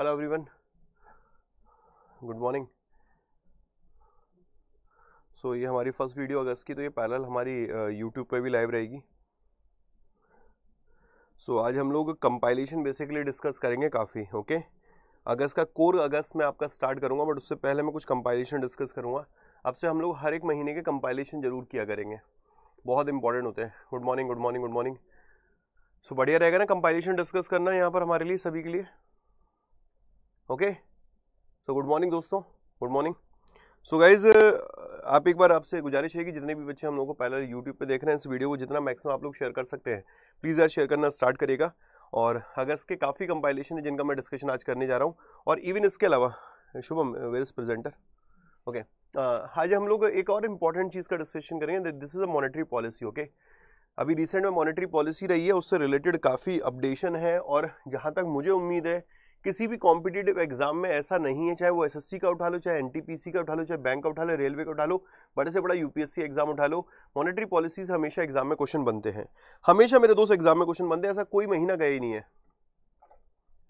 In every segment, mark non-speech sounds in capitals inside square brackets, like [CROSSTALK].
hello everyone good morning so ये हमारी first video अगस्त की तो ये पैरल हमारी यूट्यूब पे भी लाइव रहेगी सो so, आज हम लोग कंपाइलेशन बेसिकली डिस्कस करेंगे काफ़ी ओके okay? अगस्त का कोर अगस्त में आपका स्टार्ट करूँगा बट उससे पहले मैं कुछ कंपाइलेशन डिस्कस करूँगा अब से हम लोग हर एक महीने के कंपाइलेशन जरूर किया करेंगे बहुत इंपॉर्टेंट होते हैं good morning good morning good morning so बढ़िया रहेगा ना कंपाइलेशन डिस्कस करना यहाँ पर हमारे लिए सभी के लिए ओके सो गुड मॉर्निंग दोस्तों गुड मॉर्निंग सो गाइज आप एक बार आपसे गुजारिश है कि जितने भी बच्चे हम लोगों को पहले यूट्यूब पे देख रहे हैं इस वीडियो को जितना मैक्सिमम आप लोग शेयर कर सकते हैं प्लीज़ यार शेयर करना स्टार्ट करेगा और अगस्त के काफ़ी कंपाइलेशन है जिनका मैं डिस्कशन आज करने जा रहा हूँ और इवन इसके अलावा शुभम वेल्स प्रेजेंटर ओके आज हम लोग एक और इम्पॉर्टेंट चीज़ का डिस्कशन करेंगे this is a monetary policy okay अभी रिसेंट में मॉनिटरी पॉलिसी रही है उससे रिलेटेड काफ़ी अपडेशन है और जहाँ तक मुझे उम्मीद है किसी भी कॉम्पिटेटिव एग्जाम में ऐसा नहीं है चाहे वो एसएससी का उठा लो चाहे एनटीपीसी का उठा लो चाहे बैंक का उठा लो रेलवे का उठा लो बड़े से बड़ा यूपीएससी एग्जाम उठा लो मॉनेटरी पॉलिसीज हमेशा एग्जाम में क्वेश्चन बनते हैं हमेशा मेरे दोस्त एग्जाम में क्वेश्चन बनते हैं ऐसा कोई महीना गए ही नहीं है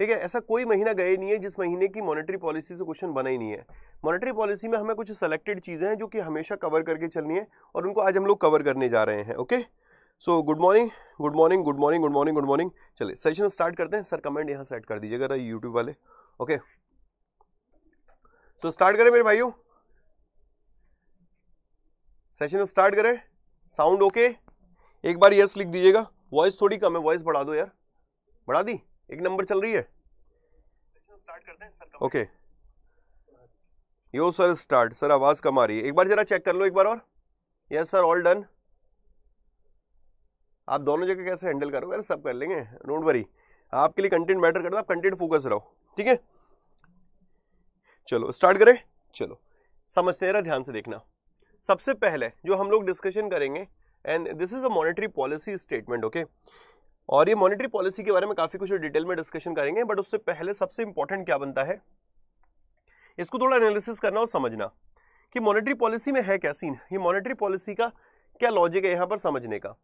ठीक है ऐसा कोई महीना गए नहीं है जिस महीने की मॉनेटरी पॉलिसी से क्वेश्चन बना ही नहीं है मॉनेटरी पॉलिसी में हमें कुछ सेलेक्टेड चीज़ें हैं जो कि हमेशा कवर करके चलनी है और उनको आज हम लोग कवर करने जा रहे हैं okay so good morning good morning good morning good morning good morning चलिए सेशन स्टार्ट करते हैं सर कमेंट यहाँ सेट कर दीजिएगा यूट्यूब वाले ओके सो स्टार्ट करें मेरे भाइयों सेशन स्टार्ट करें साउंड ओके एक बार यस लिख दीजिएगा वॉइस थोड़ी कम है वॉइस बढ़ा दो यार बढ़ा दी एक नंबर चल रही है start sir okay yo sir start sir आवाज़ कम आ रही है एक बार ज़रा चेक कर लो एक बार और यस सर ऑल डन आप दोनों जगह कैसे हैंडल करोगे अरे सब कर लेंगे डोंट वरी आपके लिए कंटेंट मैटर करता है आप कंटेंट फोकस रहो ठीक है चलो स्टार्ट करें चलो समझते हैं ध्यान से देखना सबसे पहले जो हम लोग डिस्कशन करेंगे and this is the monetary policy statement okay और ये मॉनेटरी पॉलिसी के बारे में काफ़ी कुछ डिटेल में डिस्कशन करेंगे बट उससे पहले सबसे इंपॉर्टेंट क्या बनता है इसको थोड़ा एनालिसिस करना और समझना कि मॉनेटरी पॉलिसी में है क्या सीन ये मॉनेटरी पॉलिसी का क्या लॉजिक है यहाँ पर समझने का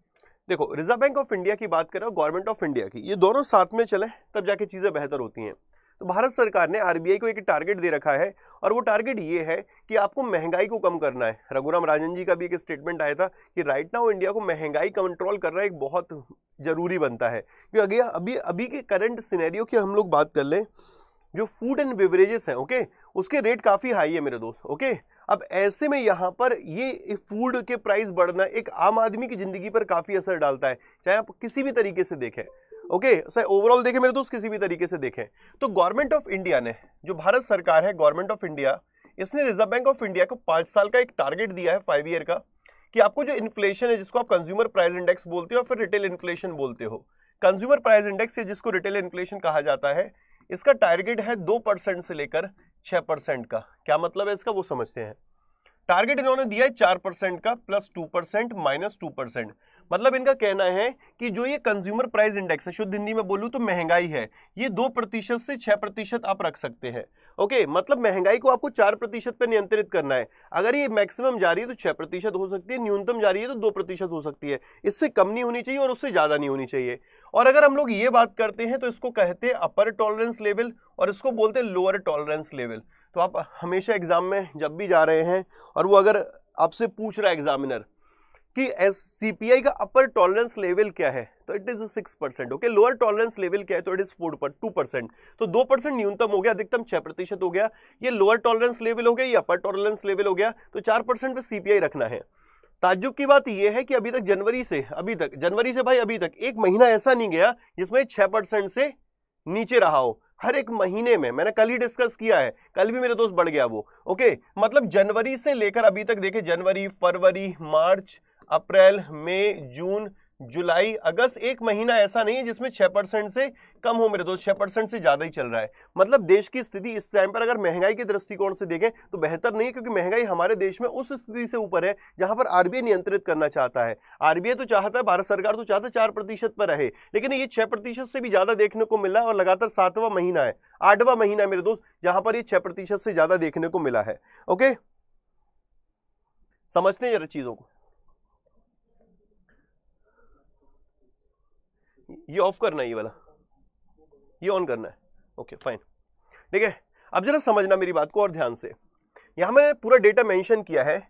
देखो रिजर्व बैंक ऑफ इंडिया की बात करें और गवर्नमेंट ऑफ इंडिया की ये दोनों साथ में चले तब जाके चीज़ें बेहतर होती हैं तो भारत सरकार ने आरबीआई को एक टारगेट दे रखा है और वो टारगेट ये है कि आपको महंगाई को कम करना है रघुराम राजन जी का भी एक स्टेटमेंट आया था कि राइट नाउ इंडिया को महंगाई कंट्रोल करना एक बहुत ज़रूरी बनता है क्योंकि अगे अभी अभी के करंट सिनेरियो की हम लोग बात कर लें जो फूड एंड बेवरेजेस हैं ओके उसके रेट काफ़ी हाई है मेरे दोस्त ओके अब ऐसे में यहाँ पर ये फूड के प्राइस बढ़ना एक आम आदमी की ज़िंदगी पर काफ़ी असर डालता है चाहे आप किसी भी तरीके से देखें ओके सर ओवरऑल देखें मेरे दोस्त किसी भी तरीके से देखें तो गवर्नमेंट ऑफ इंडिया ने जो भारत सरकार है गवर्नमेंट ऑफ इंडिया इसने रिजर्व बैंक ऑफ इंडिया को पांच साल का एक टारगेट दिया है फाइव ईयर का कि आपको जो इन्फ्लेशन है जिसको आप कंज्यूमर प्राइस इंडेक्स बोलते हो और फिर रिटेल इन्फ्लेशन बोलते हो कंज्यूमर प्राइस इंडेक्स जिसको रिटेल इन्फ्लेशन कहा जाता है इसका टारगेट है दो परसेंट से लेकर छह परसेंट का क्या मतलब है इसका वो समझते हैं टारगेट इन्होंने दिया है चार परसेंट का plus two percent minus two percent मतलब इनका कहना है कि जो ये कंज्यूमर प्राइस इंडेक्स है शुद्ध हिंदी में बोलूं तो महंगाई है ये दो प्रतिशत से छह प्रतिशत आप रख सकते हैं ओके मतलब महंगाई को आपको चार प्रतिशत पर नियंत्रित करना है अगर ये मैक्सिमम जा रही है तो छह प्रतिशत हो सकती है न्यूनतम जा रही है तो दो प्रतिशत हो सकती है इससे कम नहीं होनी चाहिए और उससे ज़्यादा नहीं होनी चाहिए और अगर हम लोग ये बात करते हैं तो इसको कहते हैं अपर टॉलरेंस लेवल और इसको बोलते हैं लोअर टॉलरेंस लेवल तो आप हमेशा एग्ज़ाम में जब भी जा रहे हैं और वो अगर आपसे पूछ रहा है एग्जामिनर कि एस सी पी आई का अपर टॉलरेंस लेवल क्या है तो it is six percent okay lower tolerance level क्या है तो इट इज़ फोर पर टू परसेंट तो दो परसेंट न्यूनतम हो गया अधिकतम छह प्रतिशत हो गया ये लोअर टॉलरेंस लेवल हो गया ये अपर टॉलरेंस लेवल हो गया तो चार परसेंट पर सी पी आई रखना है ताज्जुब की बात यह है कि अभी तक जनवरी से अभी तक जनवरी से भाई अभी तक एक महीना ऐसा नहीं गया जिसमें छह परसेंट से नीचे रहा हो हर एक महीने में मैंने कल ही डिस्कस किया है कल भी मेरे दोस्त बढ़ गया वो ओके मतलब जनवरी से लेकर अभी तक देखे जनवरी फरवरी मार्च अप्रैल मई जून जुलाई अगस्त एक महीना ऐसा नहीं है जिसमें छह परसेंट से कम हो मेरे दोस्त छह परसेंट से ज़्यादा ही चल रहा है मतलब देश की स्थिति इस टाइम पर अगर महंगाई के दृष्टिकोण से देखें तो बेहतर नहीं है क्योंकि महंगाई हमारे देश में उस स्थिति से ऊपर है जहां पर आरबीआई नियंत्रित करना चाहता है आरबीआई तो चाहता है भारत सरकार तो चाहता है चार प्रतिशत पर रहे लेकिन ये छह प्रतिशत से भी ज़्यादा देखने को मिला है और लगातार सातवां महीना है आठवां महीना है मेरे दोस्त जहां पर यह छह प्रतिशत से ज़्यादा देखने को मिला है ओके समझते हैं जरा चीज़ों को ये ऑफ करना है ये वाला ये ऑन करना है ओके फाइन ठीक है अब जरा समझना मेरी बात को और ध्यान से यहां मैंने पूरा डेटा मेंशन किया है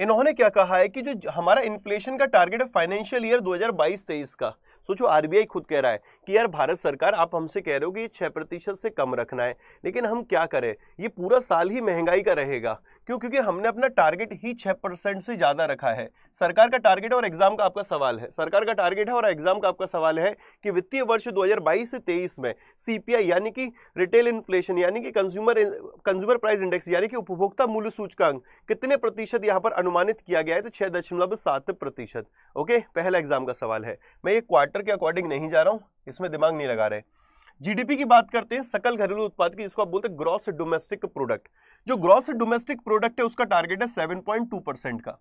इन्होंने क्या कहा है कि जो हमारा इन्फ्लेशन का टारगेट है फाइनेंशियल ईयर 2022-23 का सोचो आरबीआई खुद कह रहा है कि यार भारत सरकार आप हमसे कह रहे हो कि ये प्रतिशत से कम रखना है लेकिन हम क्या करें ये पूरा साल ही महंगाई का रहेगा क्यों क्योंकि हमने अपना टारगेट ही छह परसेंट से ज़्यादा रखा है सरकार का टारगेट और एग्जाम का आपका सवाल है सरकार का टारगेट है और एग्जाम का आपका सवाल है कि वित्तीय वर्ष 2022 से 23 में सीपीआई यानी कि रिटेल इन्फ्लेशन यानी कि कंज्यूमर कंज्यूमर प्राइस इंडेक्स यानी कि उपभोक्ता मूल्य सूचकांक कितने प्रतिशत यहाँ पर अनुमानित किया गया है तो छः दशमलव सात प्रतिशत ओके पहला एग्जाम का सवाल है मैं ये क्वार्टर के अकॉर्डिंग नहीं जा रहा हूँ इसमें दिमाग नहीं लगा रहे जीडीपी की बात करते हैं सकल घरेलू उत्पाद की जिसको आप बोलते हैं ग्रॉस डोमेस्टिक प्रोडक्ट जो ग्रॉस डोमेस्टिक प्रोडक्ट है उसका टारगेट है सेवन का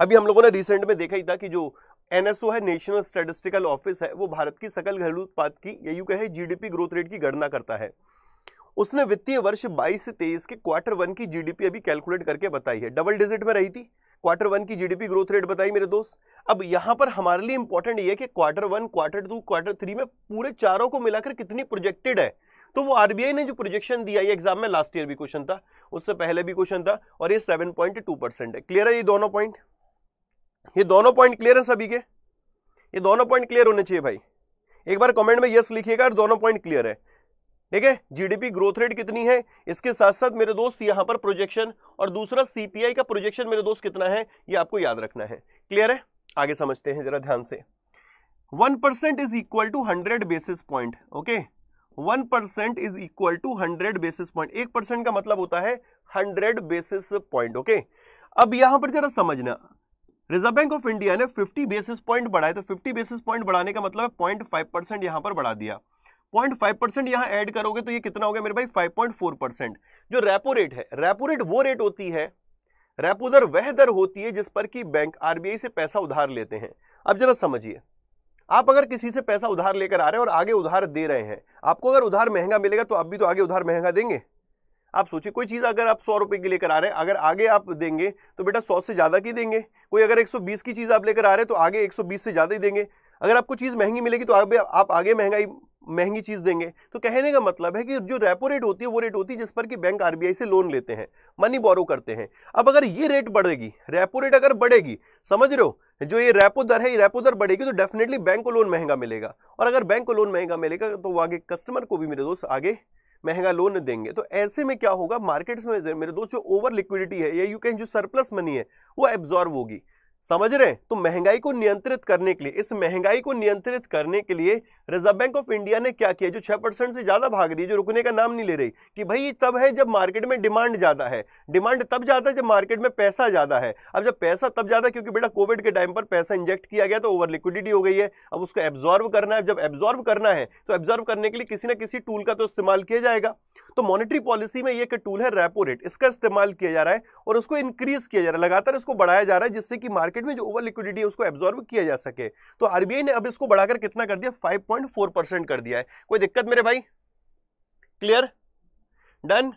अभी हम लोगों ने रिसेंट में देखा ही था कि जो एनएसओ है नेशनल स्टेटिस्टिकल ऑफिस है वो भारत की सकल घरेलू उत्पाद की यू कहे जीडीपी ग्रोथ रेट की गणना करता है उसने वित्तीय वर्ष 22 से 23 के क्वार्टर वन की जीडीपी अभी कैलकुलेट करके बताई है डबल डिजिट में रही थी क्वार्टर वन की जीडीपी ग्रोथ रेट बताई मेरे दोस्त अब यहां पर हमारे लिए इंपॉर्टेंट ये कि quarter one quarter two quarter three में पूरे चारों को मिलाकर कितनी प्रोजेक्टेड है तो वो आरबीआई ने जो प्रोजेक्शन दिया ये एग्जाम में लास्ट ईयर भी क्वेश्चन था उससे पहले भी क्वेश्चन था और ये सेवन पॉइंट टू परसेंट है क्लियर है ये दोनों पॉइंट ये दोनों पॉइंट क्लियर है सभी के ये दोनों पॉइंट क्लियर होने चाहिए भाई एक बार कमेंट में यस लिखिएगा और दोनों पॉइंट क्लियर है ठीक है जीडीपी ग्रोथ रेट कितनी है इसके साथ साथ मेरे दोस्त यहां पर प्रोजेक्शन और दूसरा सीपीआई का प्रोजेक्शन मेरे दोस्त कितना है ये आपको याद रखना है क्लियर है आगे समझते हैं जरा ध्यान से one percent is equal to hundred basis point okay one percent is equal to hundred basis point एक परसेंट का मतलब होता है हंड्रेड बेसिस पॉइंट ओके अब यहां पर जरा समझना रिजर्व बैंक ऑफ इंडिया ने 50 बेसिस पॉइंट बढ़ाए तो 50 बेसिस पॉइंट बढ़ाने का मतलब है 0.5 परसेंट यहां पर बढ़ा दिया पॉइंट फाइव परसेंट यहां ऐड करोगे तो ये कितना हो गया मेरे भाई फाइव पॉइंट फोर परसेंट जो रेपो रेट है रेपो रेट वो रेट होती है रेपो दर वह दर होती है जिस पर कि बैंक आरबीआई से पैसा उधार लेते हैं अब जरा समझिए आप अगर किसी से पैसा उधार लेकर आ रहे हैं और आगे उधार दे रहे हैं आपको अगर उधार महंगा मिलेगा तो आप भी तो आगे उधार महंगा देंगे आप सोचिए कोई चीज़ अगर आप सौ रुपए की लेकर आ रहे हैं अगर आगे आप देंगे तो बेटा सौ से ज़्यादा की देंगे कोई अगर 120 की चीज़ आप लेकर आ रहे हैं तो आगे 120 से ज़्यादा ही देंगे अगर आपको चीज़ महंगी मिलेगी तो आगे आप आगे महंगाई महंगी चीज देंगे तो कहने का मतलब है कि जो रेपो रेट होती है वो रेट होती है जिस पर कि बैंक आरबीआई से लोन लेते हैं मनी बोरो करते हैं अब अगर ये रेट बढ़ेगी रेपो रेट अगर बढ़ेगी समझ रहे हो जो ये रेपो दर है ये रेपो दर बढ़ेगी तो डेफिनेटली बैंक को लोन महंगा मिलेगा और अगर बैंक को लोन महंगा मिलेगा तो आगे कस्टमर को भी मेरे दोस्त आगे महंगा लोन देंगे तो ऐसे में क्या होगा मार्केट्स में मेरे दोस्त जो ओवर लिक्विडिटी है या यू कैन जो सरप्लस मनी है वो एब्जॉर्व होगी समझ रहे हैं तो महंगाई को नियंत्रित करने के लिए इस महंगाई को नियंत्रित करने के लिए रिजर्व बैंक ऑफ इंडिया ने क्या किया जो छह परसेंट से ज्यादा भाग रही है जो रुकने का नाम नहीं ले रही कि भाई तब है जब मार्केट में डिमांड ज्यादा है डिमांड तब ज्यादा जब मार्केट में पैसा ज्यादा है अब जब पैसा तब ज्यादा क्योंकि बेटा कोविड के टाइम पर पैसा इंजेक्ट किया गया तो ओवर लिक्विडिटी हो गई है अब उसको एब्जॉर्व करना है जब एब्जॉर्व करना है तो एब्जॉर्व करने के लिए किसी ना किसी टूल का तो इस्तेमाल किया जाएगा तो मॉनिटरी पॉलिसी में एक टूल है रेपो रेट इसका इस्तेमाल किया जा रहा है और उसको इंक्रीज किया जा रहा है लगातार इसको बढ़ाया जा रहा है जिससे कि मार्केट मार्केट में जो ओवर लिक्विडिटी है उसको एब्जॉर्व किया जा सके तो आरबीआई ने अब इसको बढ़ाकर कितना कर दिया 5.4 परसेंट कर दिया है कोई दिक्कत मेरे भाई क्लियर डन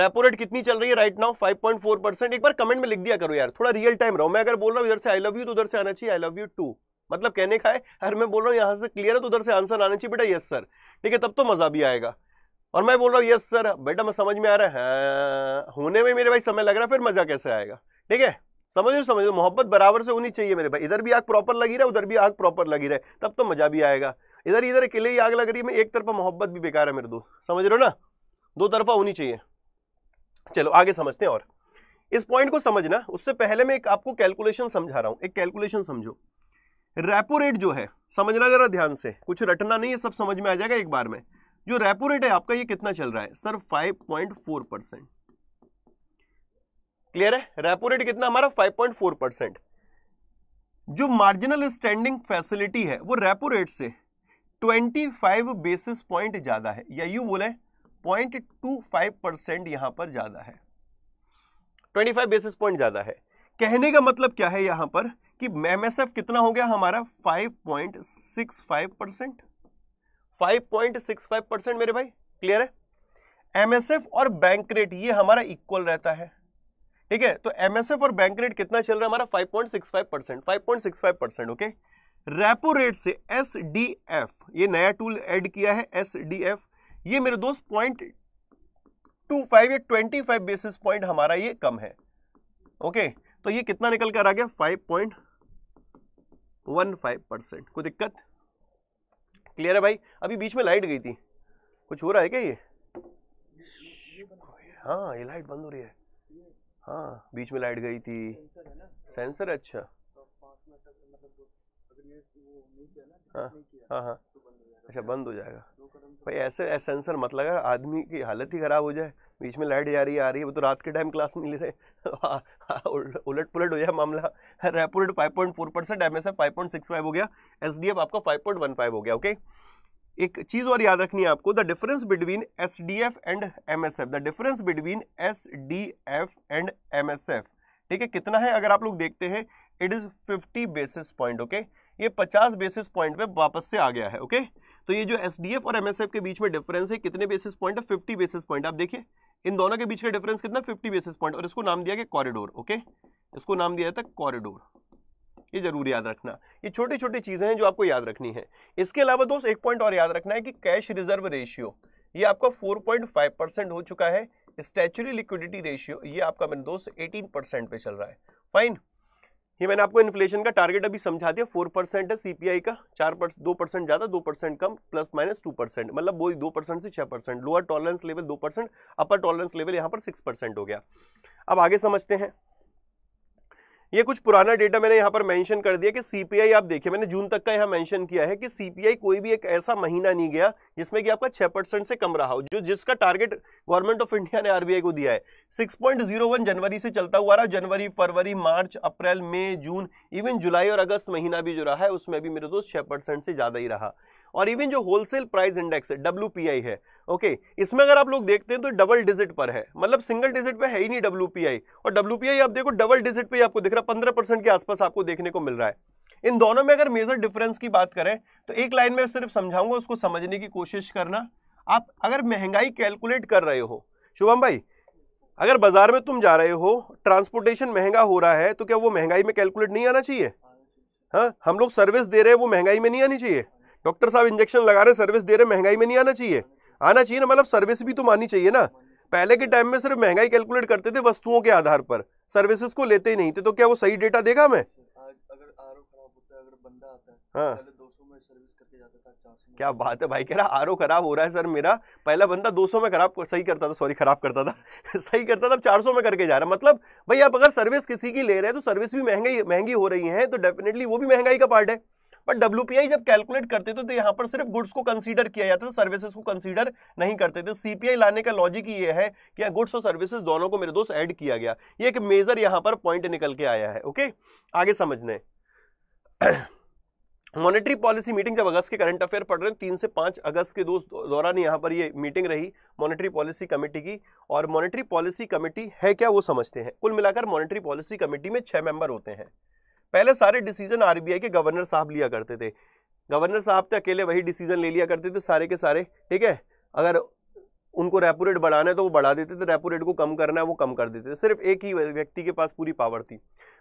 रेपो रेट कितनी चल रही है राइट नाउ 5.4 परसेंट एक बार कमेंट में लिख दिया करो यार थोड़ा रियल टाइम रहो मैं अगर बोल रहा हूँ इधर से आई लव यू तो उधर से आना चाहिए आई लव यू टू मतलब कहने का है अगर मैं बोल रहा हूँ यहाँ से क्लियर है तो उधर से आंसर आना चाहिए बेटा यस सर ठीक है तब तो मजा भी आएगा और मैं बोल रहा हूँ यस सर बेटा मैं समझ में आ रहा है हाँ, होने में मेरे भाई समय लग रहा है फिर मजा कैसे आएगा ठीक है समझ रहे समझ रहे मोहब्बत बराबर से होनी चाहिए मेरे भाई इधर भी आग प्रॉपर लगी रहे उधर भी आग प्रॉपर लगी रहे तब तो मजा भी आएगा इधर इधर अकेले ही आग लग रही है मैं एक तरफा मोहब्बत भी बेकार है मेरे दोस्त समझ रहे हो ना दो तरफा होनी चाहिए चलो आगे समझते हैं और इस पॉइंट को समझना उससे पहले मैं एक आपको कैलकुलेशन समझा रहा हूँ एक कैलकुलेशन समझो रेपो रेट जो है समझना जरा ध्यान से कुछ रटना नहीं है सब समझ में आ जाएगा एक बार में जो रेपो रेट है आपका ये कितना चल रहा है सर फोर परसेंट क्लियर है रेपो रेट कितना हमारा 5.4 परसेंट जो मार्जिनल स्टैंडिंग फैसिलिटी है वो रेपो रेट से 25 बेसिस पॉइंट ज़्यादा है या यू बोले पॉइंट टू फाइव परसेंट यहां पर ज़्यादा है 25 बेसिस पॉइंट ज़्यादा है कहने का मतलब क्या है यहां पर कि एमएसएफ कितना हो गया हमारा 5.65 परसेंट 5.65 परसेंट मेरे भाई क्लियर है एमएसएफ और बैंक रेट ये हमारा इक्वल रहता है ठीक है तो एमएसएफ और बैंक रेट कितना चल रहा है हमारा 5.65 percent five percent okay repo rate से एस डी एफ ये नया टूल एड किया है एस डी एफ ये मेरे दोस्त पॉइंट टू फाइव या ट्वेंटी फाइव बेसिस पॉइंट हमारा ये कम है ओके तो ये कितना निकल कर आ गया five point one five percent कोई दिक्कत क्लियर है भाई अभी बीच में लाइट गई थी कुछ हो रहा है क्या ये हाँ ये लाइट बंद हो रही है हाँ बीच में लाइट गई थी सेंसर अच्छा तो मतलब हाँ, हाँ हाँ हाँ अच्छा बंद हो जाएगा तो भाई ऐसे सेंसर मत लगा आदमी की हालत ही ख़राब हो जाए बीच में लाइट जा रही है आ रही है वो तो रात के टाइम क्लास नहीं ले रहे [LAUGHS] उलट पुलट हो जाए मामला repo rate five point four percent M S F five point six five हो गया एस डी एफ आपका फाइव पॉइंट वन फाइव हो गया ओके एक चीज़ और याद रखनी है आपको the difference between S D F and M S F the difference between S D F and M S F ठीक है कितना है अगर आप लोग देखते हैं it is fifty basis point okay ये पचास बेसिस पॉइंट पे वापस से आ गया है ओके okay? तो ये जो एस डी एफ और एम के बीच में डिफरेंस है कितने बेसिस पॉइंट है फिफ्टी बेसिस पॉइंट आप देखिए इन दोनों के बीच का डिफरेंस कितना फिफ्टी बेसिस पॉइंट और इसको नाम दिया गया कॉरिडोर ओके okay? इसको नाम दिया जाता है कॉरिडोर ये जरूर याद रखना ये छोटी छोटी चीज़ें हैं जो आपको याद रखनी है इसके अलावा दोस्त एक पॉइंट और याद रखना है कि कैश रिजर्व रेशियो ये आपका 4.5 परसेंट हो चुका है स्टैचुरी लिक्विडिटी रेशियो ये आपका मेरे दोस्त एटीन परसेंट पे चल रहा है फाइन ये मैंने आपको इन्फ्लेशन का टारगेट अभी समझा दिया फोर परसेंट है सीपीआई का चार परसेंट दो परसेंट ज़्यादा दो परसेंट कम प्लस माइनस टू परसेंट मतलब वो दो परसेंट से छह परसेंट लोअर टॉलरेंस लेवल दो परसेंट अपर टॉलरेंस लेवल यहां पर सिक्स परसेंट हो गया अब आगे समझते हैं ये कुछ पुराना डेटा मैंने यहाँ पर मेंशन कर दिया कि सीपीआई आप देखिए मैंने जून तक का यहाँ मेंशन किया है कि सीपीआई कोई भी एक ऐसा महीना नहीं गया जिसमें कि आपका छह परसेंट से कम रहा हो जो जिसका टारगेट गवर्नमेंट ऑफ इंडिया ने आरबीआई को दिया है 6.01 जनवरी से चलता हुआ रहा जनवरी फरवरी मार्च अप्रैल मई जून इवन जुलाई और अगस्त महीना भी जो रहा है उसमें भी मेरे दोस्त छह से ज़्यादा ही रहा और इवन जो होलसेल प्राइस इंडेक्स है डब्ल्यू है ओके इसमें अगर आप लोग देखते हैं तो डबल डिजिट पर है मतलब सिंगल डिजिट पे है ही नहीं डब्ल्यू और डब्ल्यू आप देखो डबल डिजिट पर आपको दिख रहा है पंद्रह के आसपास आपको देखने को मिल रहा है इन दोनों में अगर मेजर डिफरेंस की बात करें तो एक लाइन में सिर्फ समझाऊंगा उसको समझने की कोशिश करना आप अगर महंगाई कैलकुलेट कर रहे हो शुभम भाई अगर बाजार में तुम जा रहे हो ट्रांसपोर्टेशन महंगा हो रहा है तो क्या वो महंगाई में कैलकुलेट नहीं आना चाहिए हाँ हम लोग सर्विस दे रहे हैं वो महंगाई में नहीं आनी चाहिए डॉक्टर साहब इंजेक्शन लगा रहे सर्विस दे रहे महंगाई में नहीं आना चाहिए आना चाहिए ना मतलब सर्विस भी तो मानी चाहिए ना पहले के टाइम में सिर्फ महंगाई कैलकुलेट करते थे वस्तुओं के आधार पर सर्विसेज को लेते ही नहीं थे तो क्या वो सही डेटा देगा हमें हाँ क्या बात है भाई कह रहा आर खराब हो रहा है सर मेरा पहला बंदा 200 में खराब सही करता था सॉरी खराब करता था [LAUGHS] सही करता था अब 400 में करके जा रहा है मतलब भाई आप अगर सर्विस किसी की ले रहे हैं तो सर्विस भी महंगाई महंगी हो रही है तो डेफिनेटली वो भी महंगाई का पार्ट है बट डब्ल्यू जब कैलकुलेट करते थे तो यहां पर सिर्फ गुड्स को कंसीडर किया जाता था सर्विसेज को कंसीडर नहीं करते थे सीपीआई लाने का लॉजिक ये है कि गुड्स और सर्विसेज दोनों को मेरे दोस्त ऐड किया गया ये एक मेजर यहां पर पॉइंट निकल के आया है ओके आगे समझने मॉनेटरी पॉलिसी मीटिंग जब अगस्त के करंट अफेयर पढ़ रहे हैं तीन से पांच अगस्त के दोस्त दौरान यहाँ पर ये मीटिंग रही मॉनेटरी पॉलिसी कमेटी की और मॉनेटरी पॉलिसी कमेटी है क्या वो समझते हैं कुल मिलाकर मॉनेटरी पॉलिसी कमेटी में छह मेंबर होते हैं पहले सारे डिसीजन आरबीआई के गवर्नर साहब लिया करते थे गवर्नर साहब तो अकेले वही डिसीजन ले लिया करते थे सारे के सारे ठीक है अगर उनको रेपो रेट बढ़ाना है तो वो बढ़ा देते थे रेपो रेट को कम करना है वो कम कर देते थे सिर्फ एक ही व्यक्ति के पास पूरी पावर थी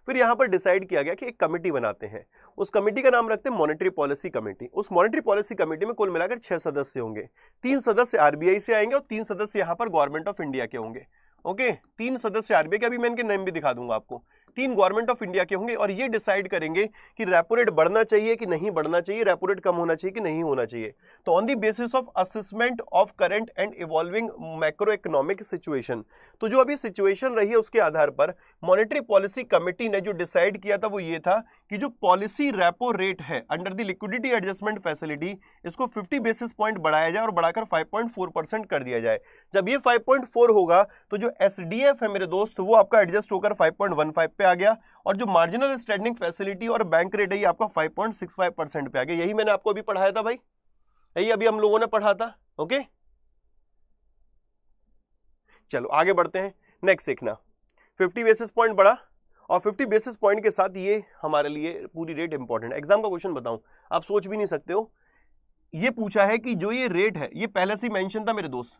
फिर यहाँ पर डिसाइड किया गया कि एक कमेटी बनाते हैं उस कमेटी का नाम रखते हैं मॉनेटरी पॉलिसी कमेटी उस मॉनेटरी पॉलिसी कमेटी में कुल मिलाकर छह सदस्य होंगे तीन सदस्य आरबीआई से आएंगे और तीन सदस्य यहाँ पर गवर्नमेंट ऑफ इंडिया के होंगे ओके तीन सदस्य आरबीआई के अभी मैं इनके नेम भी दिखा दूंगा आपको तीन गवर्नमेंट ऑफ इंडिया के होंगे और ये डिसाइड करेंगे कि रेपो रेट बढ़ना चाहिए कि नहीं बढ़ना चाहिए रेपो रेट कम होना चाहिए कि नहीं होना चाहिए तो on the basis of assessment of current and evolving macroeconomic situation तो जो अभी सिचुएशन रही है उसके आधार पर मॉनिटरी पॉलिसी कमेटी ने जो डिसाइड किया था वो ये था कि जो पॉलिसी रेपो रेट है under the liquidity adjustment facility इसको 50 बेसिस पॉइंट बढ़ाया जाए और बढ़ाकर 5.4 परसेंट कर दिया जाए जब ये 5.4 होगा तो जो एस है मेरे दोस्त वो आपका एडजस्ट होकर 5.15 पे पे आ गया और जो मार्जिनल स्टैंडिंग फैसिलिटी और बैंक रेट है ये आपका 5.65 परसेंट पे आ गया यही मैंने आपको अभी पढ़ाया था भाई यही अभी हम लोगों ने पढ़ा था ओके चलो आगे बढ़ते हैं नेक्स्ट सीखना 50 बेसिस पॉइंट बढ़ा और 50 बेसिस पॉइंट के साथ ये हमारे लिए पूरी रेट इंपॉर्टेंट है एग्जाम का क्वेश्चन बताऊं आप सोच भी नहीं सकते हो ये पूछा है कि जो ये रेट है ये पहले से मेंशन था मेरे दोस्त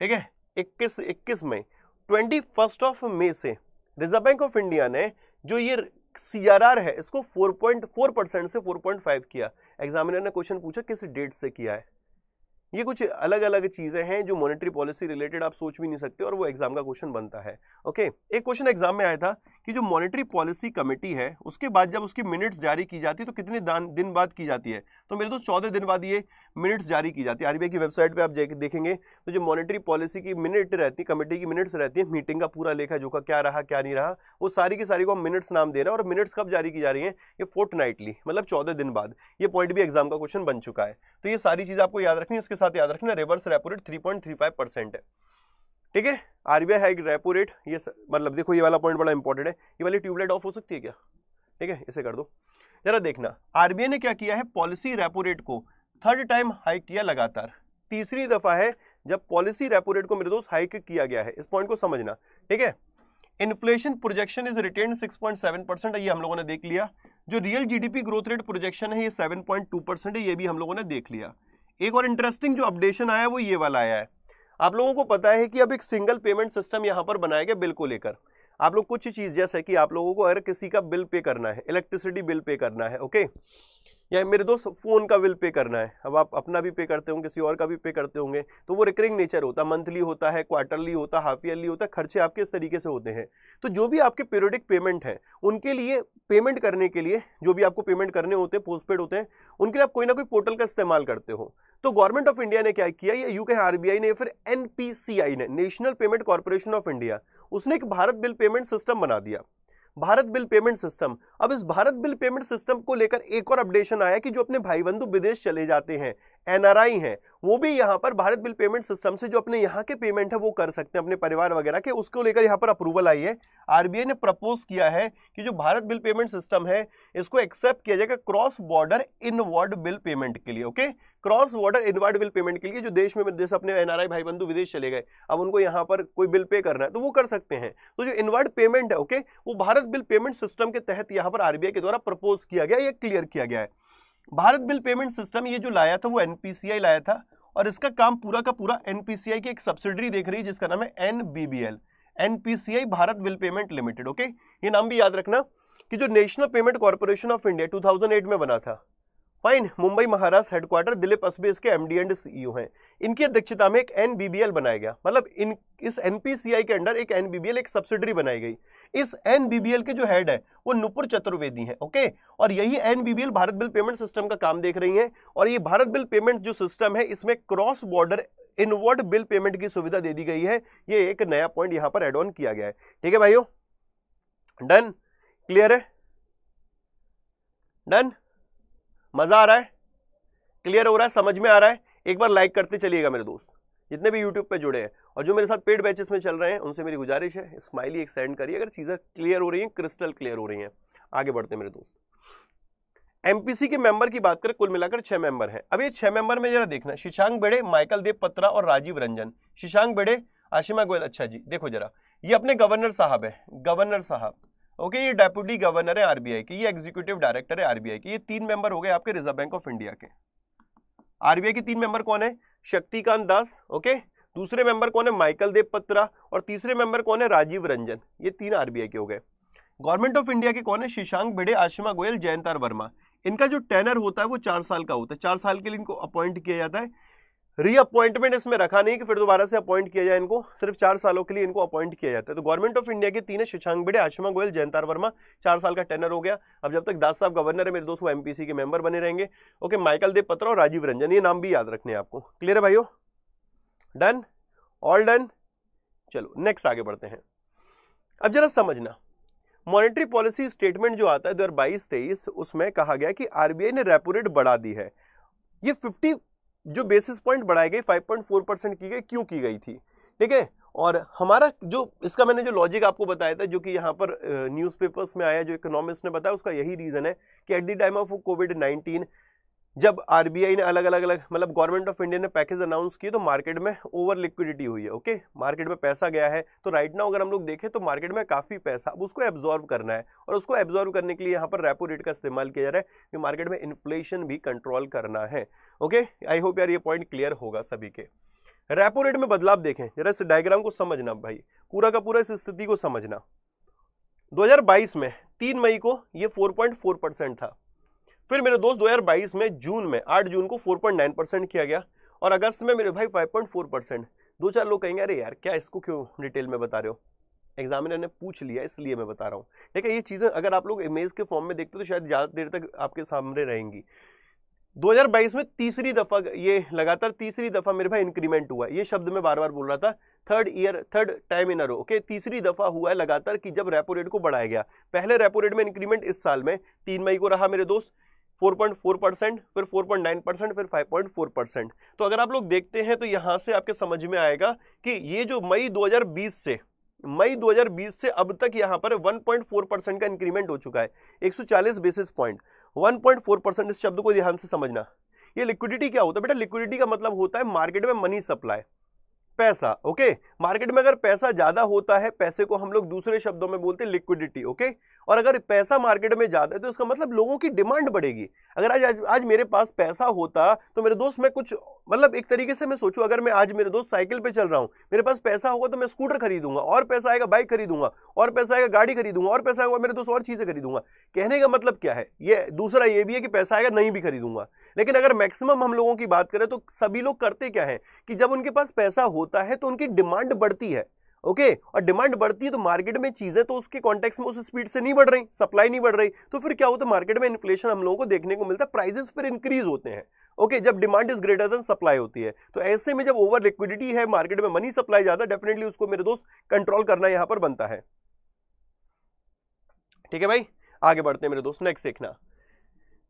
ठीक है इक्कीस इक्कीस मई ट्वेंटी ऑफ मई से रिजर्व बैंक ऑफ इंडिया ने जो ये सीआरआर है इसको 4.4 परसेंट से 4.5 किया एग्जामिनर ने क्वेश्चन पूछा किस डेट से किया है ये कुछ अलग अलग चीज़ें हैं जो मॉनेटरी पॉलिसी रिलेटेड आप सोच भी नहीं सकते और वो एग्जाम का क्वेश्चन बनता है ओके एक क्वेश्चन एग्जाम में आया था कि जो मॉनेटरी पॉलिसी कमेटी है उसके बाद जब उसकी मिनट्स जारी की जाती है तो कितने दिन बाद की जाती है तो मेरे दोस्त चौदह दिन बाद ये मिनट्स जारी की जाती है आरबीआई की वेबसाइट पे आप देखेंगे तो जो मॉनेटरी पॉलिसी की मिनट रहती है कमेटी की मिनट्स रहती है मीटिंग का पूरा लेखा जोखा क्या रहा क्या नहीं रहा वो सारी की सारी को हम मिनट्स नाम दे रहे हैं और मिनट्स कब जारी की जा रही है ये फोर्ट मतलब चौदह दिन बाद ये पॉइंट भी एग्जाम का क्वेश्चन बन चुका है तो ये सारी चीज़ आपको याद रखनी है इसके साथ याद रखना रिवर्स रेपोरेट थ्री है ठीक है आरबीआई हाइक रेपो रेट ये मतलब देखो ये वाला पॉइंट बड़ा इंपॉर्टेंट है ये वाली ट्यूबलाइट ऑफ हो सकती है क्या ठीक है इसे कर दो जरा देखना आरबीआई ने क्या किया है पॉलिसी रेपो रेट को थर्ड टाइम हाइक किया लगातार तीसरी दफा है जब पॉलिसी रेपो रेट को मेरे दोस्त हाइक किया गया है इस पॉइंट को समझना ठीक है inflation projection is retain seven percent ये हम लोगों ने देख लिया जो real GDP growth rate projection है ये टू परसेंट है ये भी हम लोगों ने देख लिया एक और इंटरेस्टिंग जो अपडेशन आया वो ये वाला आया है आप लोगों को पता है कि अब एक सिंगल पेमेंट सिस्टम यहाँ पर बनाया गया बिल को लेकर आप लोग कुछ चीज़ जैसे कि आप लोगों को अगर किसी का बिल पे करना है इलेक्ट्रिसिटी बिल पे करना है ओके या मेरे दोस्त फ़ोन का बिल पे करना है अब आप अपना भी पे करते होंगे किसी और का भी पे करते होंगे तो वो रिकरिंग नेचर होता है मंथली होता है क्वार्टरली होता है हाफ ईयरली होता है खर्चे आपके इस तरीके से होते हैं तो जो भी आपके पीरियडिक पेमेंट है उनके लिए पेमेंट करने के लिए जो भी आपको पेमेंट करने होते हैं पोस्टपेड होते हैं उनके लिए आप कोई ना कोई पोर्टल का इस्तेमाल करते हो तो गवर्नमेंट ऑफ इंडिया ने क्या किया या यू के आरबीआई ने फिर एनपीसीआई ने national payment corporation of India उसने एक भारत बिल पेमेंट सिस्टम बना दिया भारत बिल पेमेंट सिस्टम अब इस भारत बिल पेमेंट सिस्टम को लेकर एक और अपडेशन आया कि जो अपने भाई बंधु विदेश चले जाते हैं एनआरआई हैं वो भी यहाँ पर भारत बिल पेमेंट सिस्टम से जो अपने यहाँ के पेमेंट है वो कर सकते हैं अपने परिवार वगैरह के उसको लेकर यहाँ पर अप्रूवल आई है आरबीआई ने प्रपोज किया है कि जो भारत बिल पेमेंट सिस्टम है इसको एक्सेप्ट किया जाएगा cross border inward bill payment के लिए okay cross border inward bill payment के लिए जो देश में जैसे अपने एनआरआई भाई बंधु विदेश चले गए अब उनको यहाँ पर कोई बिल पे करना है तो वो कर सकते हैं तो जो इनवर्ड पेमेंट है ओके वो भारत बिल पेमेंट सिस्टम के तहत यहाँ पर आरबीआई के द्वारा प्रपोज किया गया या क्लियर किया गया है भारत बिल पेमेंट सिस्टम ये जो लाया था वो एनपीसीआई लाया था और इसका काम पूरा का पूरा एनपीसीआई की एक सब्सिडरी देख रही है जिसका नाम है NBBL NPCI Bharat bill payment limited okay ये नाम भी याद रखना कि जो national payment corporation of India 2008 में बना था फाइन मुंबई महाराष्ट्र हेडक्वार्टर दिलीप असबे इसके एमडी एंड सीईओ हैं इनकी अध्यक्षता में एक एनबीबीएल बनाया गया मतलब इन इस एनपीसीआई के अंडर एक एनबीबीएल एक सब्सिडरी बनाई गई इस एनबीबीएल के जो हेड है वो नुपुर चतुर्वेदी है ओके और यही NBBL Bharat bill payment system का काम देख रही है और ये भारत बिल पेमेंट जो सिस्टम है इसमें cross border inward bill payment की सुविधा दे दी गई है ये एक नया पॉइंट यहां पर एड ऑन किया गया है ठीक है भाइयों डन क्लियर है डन मजा आ रहा है क्लियर हो रहा है समझ में आ रहा है एक बार लाइक करते चलिएगा मेरे दोस्त जितने भी यूट्यूब पे जुड़े हैं और जो मेरे साथ पेड बैचेस में चल रहे हैं उनसे मेरी गुजारिश है स्माइली एक सेंड करिए अगर चीज़ें क्लियर हो रही हैं क्रिस्टल क्लियर हो रही हैं आगे बढ़ते हैं मेरे दोस्त एमपीसी के मेंबर की बात करें कुल मिलाकर छह मेंबर हैं अब ये छह मेंबर में जरा देखना शिशांक बेड़े माइकल देव पत्रा और राजीव रंजन शिशांक बेड़े आशिमा गोयल अच्छा जी देखो जरा ये अपने गवर्नर साहब है गवर्नर साहब ओके ये डेप्यूटी गवर्नर है आरबीआई के ये एग्जीक्यूटिव डायरेक्टर है आरबीआई के ये तीन मेंबर हो गए आपके रिजर्व बैंक ऑफ इंडिया के आरबीआई के तीन मेंबर कौन है शक्तिकांत दास ओके दूसरे मेंबर कौन है माइकल देव पत्रा और तीसरे मेंबर कौन है राजीव रंजन ये तीन आरबीआई के हो गए गवर्नमेंट ऑफ इंडिया के कौन है शीशांक भिड़े आशिमा गोयल जयंतार वर्मा इनका जो टेनर होता है वो चार साल का होता है चार साल के लिए इनको अपॉइंट किया जाता है रीअपॉइंटमेंट इसमें रखा नहीं कि फिर दोबारा से अपॉइंट किया जाए इनको सिर्फ चार सालों के लिए इनको अपॉइंट किया जाता है तो गवर्नमेंट ऑफ इंडिया के तीन शिक्षांग बेटे आशमा गोयल जयंतार वर्मा चार साल का टेनर हो गया अब जब तक दास साहब गवर्नर है मेरे दोस्त वो एमपीसी के मेंबर बने रहेंगे ओके माइकल देव पत्र और राजीव रंजन ये नाम भी याद रखने आपको क्लियर है भाइयों डन ऑल डन चलो नेक्स्ट आगे बढ़ते हैं अब जरा समझना मॉनेटरी पॉलिसी स्टेटमेंट जो आता है दो हजार उसमें कहा गया कि आरबीआई ने रेपो रेट बढ़ा दी है ये जो बेसिस पॉइंट बढ़ाई गई 5.4 परसेंट की गई क्यों की गई थी ठीक है और हमारा जो इसका मैंने जो लॉजिक आपको बताया था जो कि यहाँ पर न्यूज़पेपर्स में आया जो इकोनॉमिस्ट ने बताया उसका यही रीज़न है कि at the time of covid जब आरबीआई ने अलग अलग अलग मतलब गवर्नमेंट ऑफ इंडिया ने पैकेज अनाउंस किए तो मार्केट में ओवर लिक्विडिटी हुई है ओके मार्केट में पैसा गया है तो राइट नाउ अगर हम लोग देखें तो मार्केट में काफ़ी पैसा अब उसको एब्जॉर्व करना है और उसको एब्जॉर्व करने के लिए यहाँ पर रेपो रेट का इस्तेमाल किया जा रहा है कि मार्केट में इन्फ्लेशन भी कंट्रोल करना है ओके आई होप यार ये पॉइंट क्लियर होगा सभी के रेपो रेट में बदलाव देखें जरा इस डायग्राम को समझना भाई पूरा का पूरा इस स्थिति को समझना 2022 में 3 मई को ये 4.4 परसेंट था फिर मेरे दोस्त 2022 में जून में 8 जून को 4.9 परसेंट किया गया और अगस्त में मेरे भाई 5.4 परसेंट दो चार लोग कहेंगे अरे यार क्या इसको क्यों डिटेल में बता रहे हो एग्जामिनर ने पूछ लिया इसलिए मैं बता रहा हूँ ठीक है ये चीज़ें अगर आप लोग इमेज के फॉर्म में देखते हो तो शायद ज़्यादा देर तक आपके सामने रहेंगी 2022 में तीसरी दफ़ा ये लगातार तीसरी दफ़ा मेरे भाई इंक्रीमेंट हुआ ये शब्द मैं बार बार बोल रहा था third year third time in a row okay तीसरी दफ़ा हुआ है लगातार कि जब रेपो रेट को बढ़ाया गया पहले रेपो रेट में इंक्रीमेंट इस साल में तीन मई को रहा मेरे दोस्त 4.4 परसेंट फिर 4.9 परसेंट फिर 5.4 परसेंट तो अगर आप लोग देखते हैं तो यहाँ से आपके समझ में आएगा कि ये जो मई 2020 से मई 2020 से अब तक यहाँ पर 1.4 परसेंट का इंक्रीमेंट हो चुका है 140 बेसिस पॉइंट 1.4 परसेंट इस शब्द को ध्यान से समझना ये लिक्विडिटी क्या होता है बेटा लिक्विडिटी का मतलब होता है मार्केट में मनी सप्लाई पैसा ओके मार्केट में अगर पैसा ज्यादा होता है पैसे को हम लोग दूसरे शब्दों में बोलते हैं लिक्विडिटी ओके और अगर पैसा मार्केट में ज्यादा है तो इसका मतलब लोगों की डिमांड बढ़ेगी अगर आज आज, आज मेरे पास पैसा होता तो मेरे दोस्त मैं कुछ मतलब एक तरीके से मैं सोचूं अगर मैं आज मेरे दोस्त साइकिल पे चल रहा हूं मेरे पास पैसा होगा तो मैं स्कूटर खरीदूंगा और पैसा आएगा बाइक खरीदूंगा और पैसा आएगा गाड़ी खरीदूंगा और पैसा आएगा मेरे दोस्त और चीजें खरीदूंगा कहने का मतलब क्या है ये दूसरा ये भी है कि पैसा आएगा नहीं भी खरीदूंगा लेकिन अगर मैक्सिमम हम लोगों की बात करें तो सभी लोग करते क्या है कि जब उनके पास पैसा हो होता है तो उनकी डिमांड बढ़ती है ओके okay? और डिमांड बढ़ती है तो मार्केट में चीजें तो उसके कॉन्टेक्स में उस स्पीड से नहीं बढ़ रही सप्लाई नहीं बढ़ रही तो फिर क्या होता है मार्केट में इन्फ्लेशन हम लोगों को देखने को मिलता है प्राइजेस फिर इंक्रीज होते हैं ओके okay, जब demand is greater than supply होती है तो ऐसे में जब ओवर लिक्विडिटी है मार्केट में मनी सप्लाई ज्यादा डेफिनेटली उसको मेरे दोस्त कंट्रोल करना यहां पर बनता है ठीक है भाई आगे बढ़ते हैं मेरे दोस्त नेक्स्ट देखना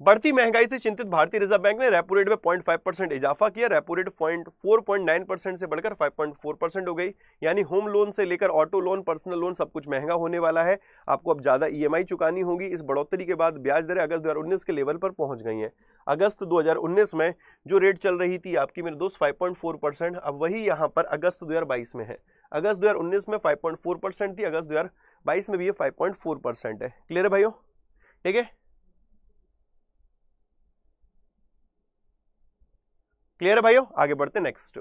बढ़ती महंगाई से चिंतित भारतीय रिजर्व बैंक ने रेपो रेट में 0.5 परसेंट इजाफा किया repo rate point four point nine percent से बढ़कर 5.4 परसेंट हो गई यानी होम लोन से लेकर ऑटो लोन पर्सनल लोन सब कुछ महंगा होने वाला है आपको अब ज़्यादा ई चुकानी होगी इस बढ़ोतरी के बाद ब्याज दरें अगस्त दो के लेवल पर पहुंच गई हैं अगस्त दो में जो रेट चल रही थी आपकी मेरे दोस्त फाइव परसेंट अब वही यहाँ पर अगस्त दो में है अगस्त दो में फाइव परसेंट थी अगस्त दो में भी ये फाइव परसेंट है क्लियर है भाइयों ठीक है क्लियर है भाइयों आगे बढ़ते नेक्स्ट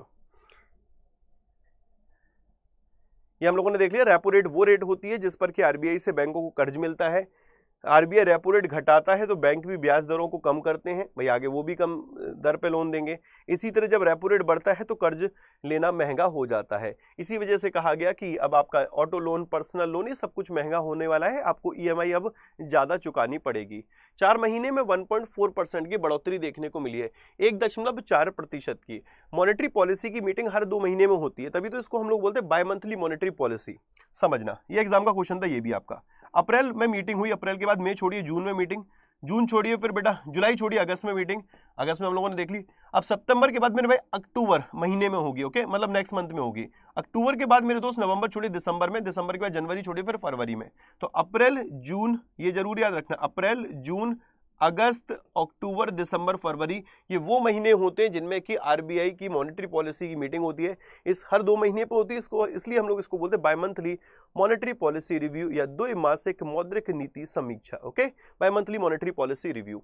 ये हम लोगों ने देख लिया रेपो रेट वो रेट होती है जिस पर कि आरबीआई से बैंकों को कर्ज मिलता है आरबीआई रेपो रेट घटाता है तो बैंक भी ब्याज दरों को कम करते हैं भाई आगे वो भी कम दर पे लोन देंगे इसी तरह जब रेपो रेट बढ़ता है तो कर्ज लेना महंगा हो जाता है इसी वजह से कहा गया कि अब आपका ऑटो लोन पर्सनल लोन ये सब कुछ महंगा होने वाला है आपको ई अब ज़्यादा चुकानी पड़ेगी चार महीने में वन परसेंट की बढ़ोतरी देखने को मिली है एक दशमलव चार प्रतिशत की मॉनिटरी पॉलिसी की मीटिंग हर दो महीने में होती है तभी तो इसको हम लोग बोलते हैं बाय मंथली मॉनिटरी पॉलिसी समझना ये एग्जाम का क्वेश्चन था ये भी आपका अप्रैल में मीटिंग हुई अप्रैल के बाद मई छोड़िए जून में मीटिंग जून छोड़िए फिर बेटा जुलाई छोड़िए अगस्त में मीटिंग अगस्त में हम लोगों ने देख ली अब सितंबर के बाद मेरे भाई अक्टूबर महीने में होगी ओके मतलब नेक्स्ट मंथ में होगी अक्टूबर के बाद मेरे दोस्त नवंबर छोड़िए दिसंबर में दिसंबर के बाद जनवरी छोड़िए फिर फरवरी में तो अप्रैल जून ये जरूर याद रखना अप्रैल जून अगस्त अक्टूबर दिसंबर फरवरी ये वो महीने होते हैं जिनमें कि आरबीआई की मॉनेटरी पॉलिसी की मीटिंग होती है इस हर दो महीने पर होती है इसको इसलिए हम लोग इसको बोलते हैं bimonthly monetary policy review या दो मासिक मौद्रिक नीति समीक्षा okay bimonthly monetary policy review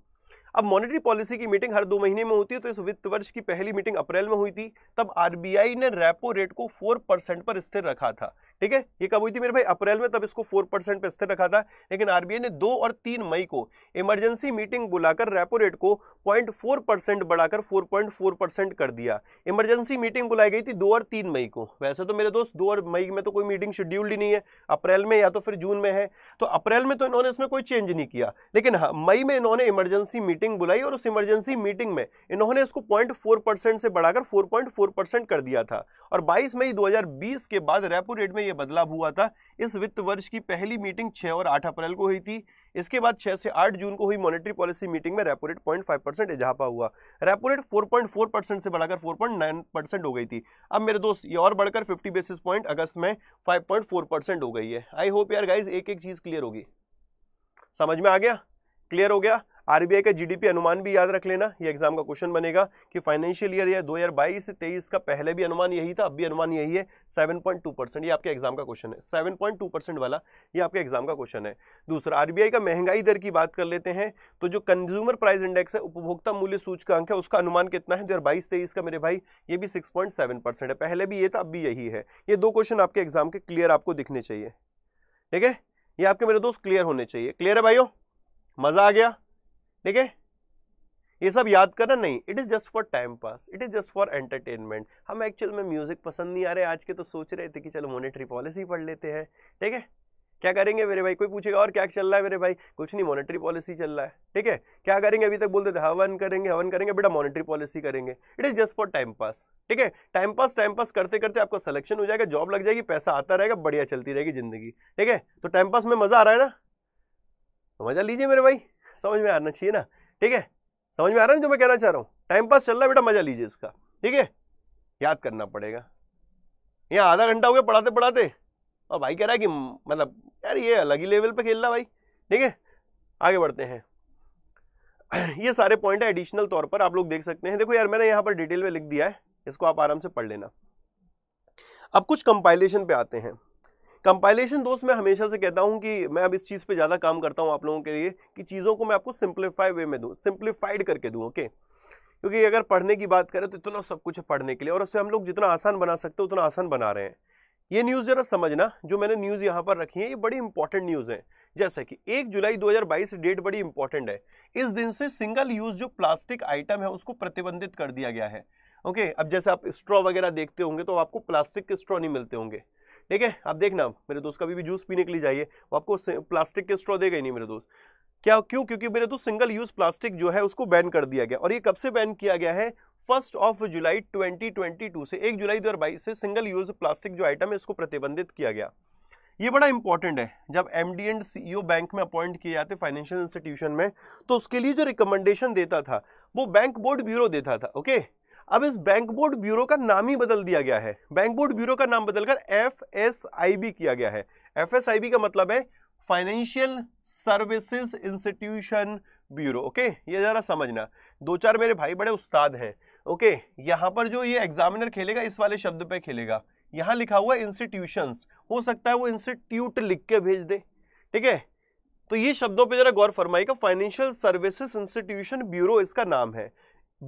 अब मॉनेटरी पॉलिसी की मीटिंग हर दो महीने में होती है तो इस वित्त वर्ष की पहली मीटिंग अप्रैल में हुई थी तब आरबीआई ने रेपो रेट को फोर परसेंट पर स्थिर रखा था ठीक है ये कब हुई थी मेरे भाई अप्रैल में तब इसको फोर परसेंट पे स्थिर रखा था लेकिन आरबीआई ने दो और तीन मई को इमरजेंसी मीटिंग बुलाकर रेपो रेट को पॉइंट फोर परसेंट बढ़ाकर फोर पॉइंट फोर परसेंट कर दिया इमरजेंसी मीटिंग बुलाई गई थी दो और तीन मई को वैसे तो मेरे दोस्त दो और मई में तो कोई मीटिंग शेड्यूल्ड ही नहीं है अप्रैल में या तो फिर जून में है तो अप्रैल में तो इन्होंने इसमें कोई चेंज नहीं किया लेकिन हाँ मई में इन्होंने इमरजेंसी मीटिंग बुलाई और उस इमरजेंसी मीटिंग में इन्होंने इसको पॉइंट फोर परसेंट से बढ़ाकर फोर पॉइंट फोर परसेंट कर दिया था और बाईस मई दो हजार बीस के बाद रेपो रेट में यह बदलाव हुआ था इस वित्त वर्ष की पहली मीटिंग 6 और 8 अप्रैल को हुई थी इसके बाद 6 से 8 जून को हुई मॉनेटरी पॉलिसी मीटिंग में repo rate point five percent इजाफा हुआ repo rate four point four percent से बढ़ाकर फोर पॉइंट नाइन परसेंट हो गई थी अब मेरे दोस्त ये और बढ़कर फिफ्टी बेसिस पॉइंट अगस्त में फाइव पॉइंट फोर परसेंट हो गई है आई होप यार गाइज एक एक चीज़ क्लियर होगी समझ में आ गया क्लियर हो गया आरबीआई का जीडीपी अनुमान भी याद रख लेना ये एग्जाम का क्वेश्चन बनेगा कि फाइनेंशियल ईयर या दो हजार बाईस तेईस का पहले भी अनुमान यही था अब भी अनुमान यही है सेवन पॉइंट टू परसेंट ये आपके एग्जाम का क्वेश्चन है सेवन पॉइंट टू परसेंट वाला ये आपके एग्जाम का क्वेश्चन है दूसरा आरबीआई का महंगाई दर की बात कर लेते हैं तो जो कंज्यूमर प्राइस इंडेक्स है उपभोक्ता मूल्य सूचकांक है उसका अनुमान कितना है दो हजार बाईस तेईस का मेरे भाई ये भी सिक्स पॉइंट सेवन परसेंट है पहले भी ये था अब भी यही है ये दो क्वेश्चन आपके एग्जाम के क्लियर आपको दिखने चाहिए ठीक है ये आपके मेरे दोस्त क्लियर होने चाहिए क्लियर है भाइयों मजा आ गया ठीक है ये सब याद करना नहीं it is just for time pass it is just for entertainment हम एक्चुअल में म्यूज़िक पसंद नहीं आ रहे आज के तो सोच रहे थे कि चलो मॉनेटरी पॉलिसी पढ़ लेते हैं ठीक है क्या करेंगे मेरे भाई कोई पूछेगा और क्या चल रहा है मेरे भाई कुछ नहीं मॉनेटरी पॉलिसी चल रहा है ठीक है क्या करेंगे अभी तक बोलते थे हवन हाँ, करेंगे हवन हाँ, करेंगे बेटा मॉनेटरी पॉलिसी करेंगे it is just for time pass ठीक है टाइम पास टाइम पास करते करते आपका सिलेक्शन हो जाएगा जॉब लग जाएगी पैसा आता रहेगा बढ़िया चलती रहेगी जिंदगी ठीक है तो टाइम पास में मज़ा आ रहा है ना तो मज़ा लीजिए मेरे भाई समझ में आना चाहिए ना ठीक है समझ में आ रहा है जो मैं कहना चाह रहा हूँ टाइम पास चल रहा है बेटा मजा लीजिए इसका ठीक है याद करना पड़ेगा यहाँ आधा घंटा हो गया पढ़ाते पढ़ाते और भाई कह रहा है कि मतलब यार ये अलग ही लेवल पे खेल रहा भाई ठीक है आगे बढ़ते हैं [CLEARS THROAT] ये सारे पॉइंट है एडिशनल तौर पर आप लोग देख सकते हैं देखो यार मैंने यहाँ पर डिटेल में लिख दिया है इसको आप आराम से पढ़ लेना अब कुछ कंपाइलेशन पे आते हैं कंपाइलेशन दोस्त मैं हमेशा से कहता हूँ कि मैं अब इस चीज़ पे ज़्यादा काम करता हूँ आप लोगों के लिए कि चीज़ों को मैं आपको सिंप्लीफाई वे में दूँ सिंप्लीफाइड करके दूँ ओके क्योंकि अगर पढ़ने की बात करें तो इतना सब कुछ है पढ़ने के लिए और उससे हम लोग जितना आसान बना सकते हो उतना आसान बना रहे हैं ये न्यूज़ ज़रा समझना जो मैंने न्यूज़ यहाँ पर रखी है ये बड़ी इंपॉर्टेंट न्यूज़ है जैसे कि एक जुलाई 2022 डेट बड़ी इंपॉर्टेंट है इस दिन से सिंगल यूज़ जो प्लास्टिक आइटम है उसको प्रतिबंधित कर दिया गया है ओके अब जैसे आप स्ट्रॉ वगैरह देखते होंगे तो आपको प्लास्टिक के स्ट्रॉ नहीं मिलते होंगे ठीक है आप देखना मेरे दोस्त कभी भी जूस पीने के लिए जाइए वो आपको प्लास्टिक के स्ट्रॉ देगा ही नहीं मेरे दोस्त क्या क्यों क्योंकि मेरे दोस्त सिंगल यूज प्लास्टिक जो है उसको बैन कर दिया गया और ये कब से बैन किया गया है फर्स्ट ऑफ जुलाई 2022 से एक जुलाई दो से सिंगल यूज प्लास्टिक जो आइटम है इसको प्रतिबंधित किया गया ये बड़ा इंपॉर्टेंट है जब M D and CEO bank में अपॉइंट किए जाते फाइनेंशियल इंस्टीट्यूशन में तो उसके लिए जो रिकमेंडेशन देता था वो बैंक बोर्ड ब्यूरो देता था ओके अब इस बैंक बोर्ड ब्यूरो का नाम ही बदल दिया गया है बैंक बोर्ड ब्यूरो का नाम बदलकर एफ एस आई बी किया गया है एफ एस आई बी का मतलब है financial services institution bureau okay ये ज़रा समझना दो चार मेरे भाई बड़े उस्ताद हैं ओके यहाँ पर जो ये एग्जामिनर खेलेगा इस वाले शब्द पे खेलेगा यहाँ लिखा हुआ है इंस्टीट्यूशंस हो सकता है वो इंस्टीट्यूट लिख के भेज दे ठीक है तो ये शब्दों पे जरा गौर फरमाइएगा फाइनेंशियल सर्विसेज इंस्टीट्यूशन ब्यूरो इसका नाम है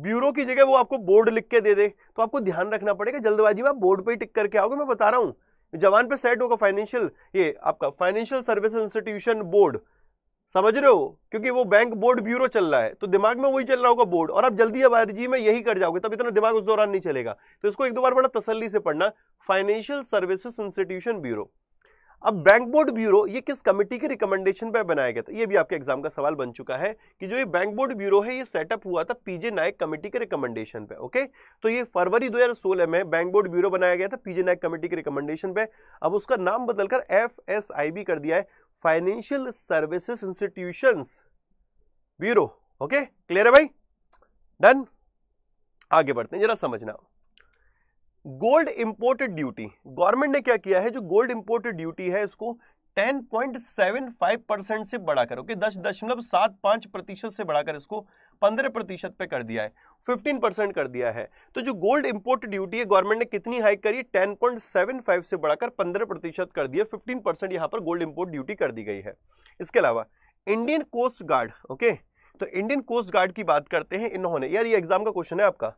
ब्यूरो की जगह वो आपको बोर्ड लिख के दे दे तो आपको ध्यान रखना पड़ेगा जल्दबाजी में आप बोर्ड पे ही टिक करके आओगे मैं बता रहा हूँ जवान पे सेट होगा फाइनेंशियल ये आपका फाइनेंशियल सर्विस इंस्टीट्यूशन बोर्ड समझ रहे हो क्योंकि वो बैंक बोर्ड ब्यूरो चल रहा है तो दिमाग में वही चल रहा होगा बोर्ड और आप जल्दी में यही कर जाओगे तब इतना दिमाग उस दौरान नहीं चलेगा तो इसको एक दो बार बड़ा तसल्ली से पढ़ना फाइनेंशियल सर्विसेज इंस्टीट्यूशन ब्यूरो अब बैंक बोर्ड ब्यूरो ये किस कमेटी के रिकमेंडेशन पे बनाया गया था ये भी आपके एग्जाम का सवाल बन चुका है कि जो ये बैंक बोर्ड ब्यूरो है ये सेटअप हुआ था पीजे नायक कमेटी के रिकमेंडेशन पे ओके तो ये फरवरी 2016 में बैंक बोर्ड ब्यूरो बनाया गया था पीजे नायक कमेटी के रिकमेंडेशन पे अब उसका नाम बदलकर एफ कर दिया है financial services institution bureau okay clear है भाई डन आगे बढ़ते हैं जरा समझना गोल्ड इंपोर्टेड ड्यूटी गवर्नमेंट ने क्या किया है जो गोल्ड इंपोर्टेड ड्यूटी है इसको 10.75 परसेंट से बढ़ाकर ओके दस दशमलव सात पांच प्रतिशत से बढ़ाकर इसको 15 प्रतिशत पे कर दिया है 15 परसेंट कर दिया है तो जो गोल्ड इंपोर्ट ड्यूटी है गवर्नमेंट ने कितनी हाइक करी 10.75 से बढ़ाकर 15 प्रतिशत कर दिया 15 परसेंट यहां पर गोल्ड इंपोर्ट ड्यूटी कर दी गई है इसके अलावा इंडियन कोस्ट गार्ड ओके तो इंडियन कोस्ट गार्ड की बात करते हैं इन्होंने यार ये एग्जाम का क्वेश्चन है आपका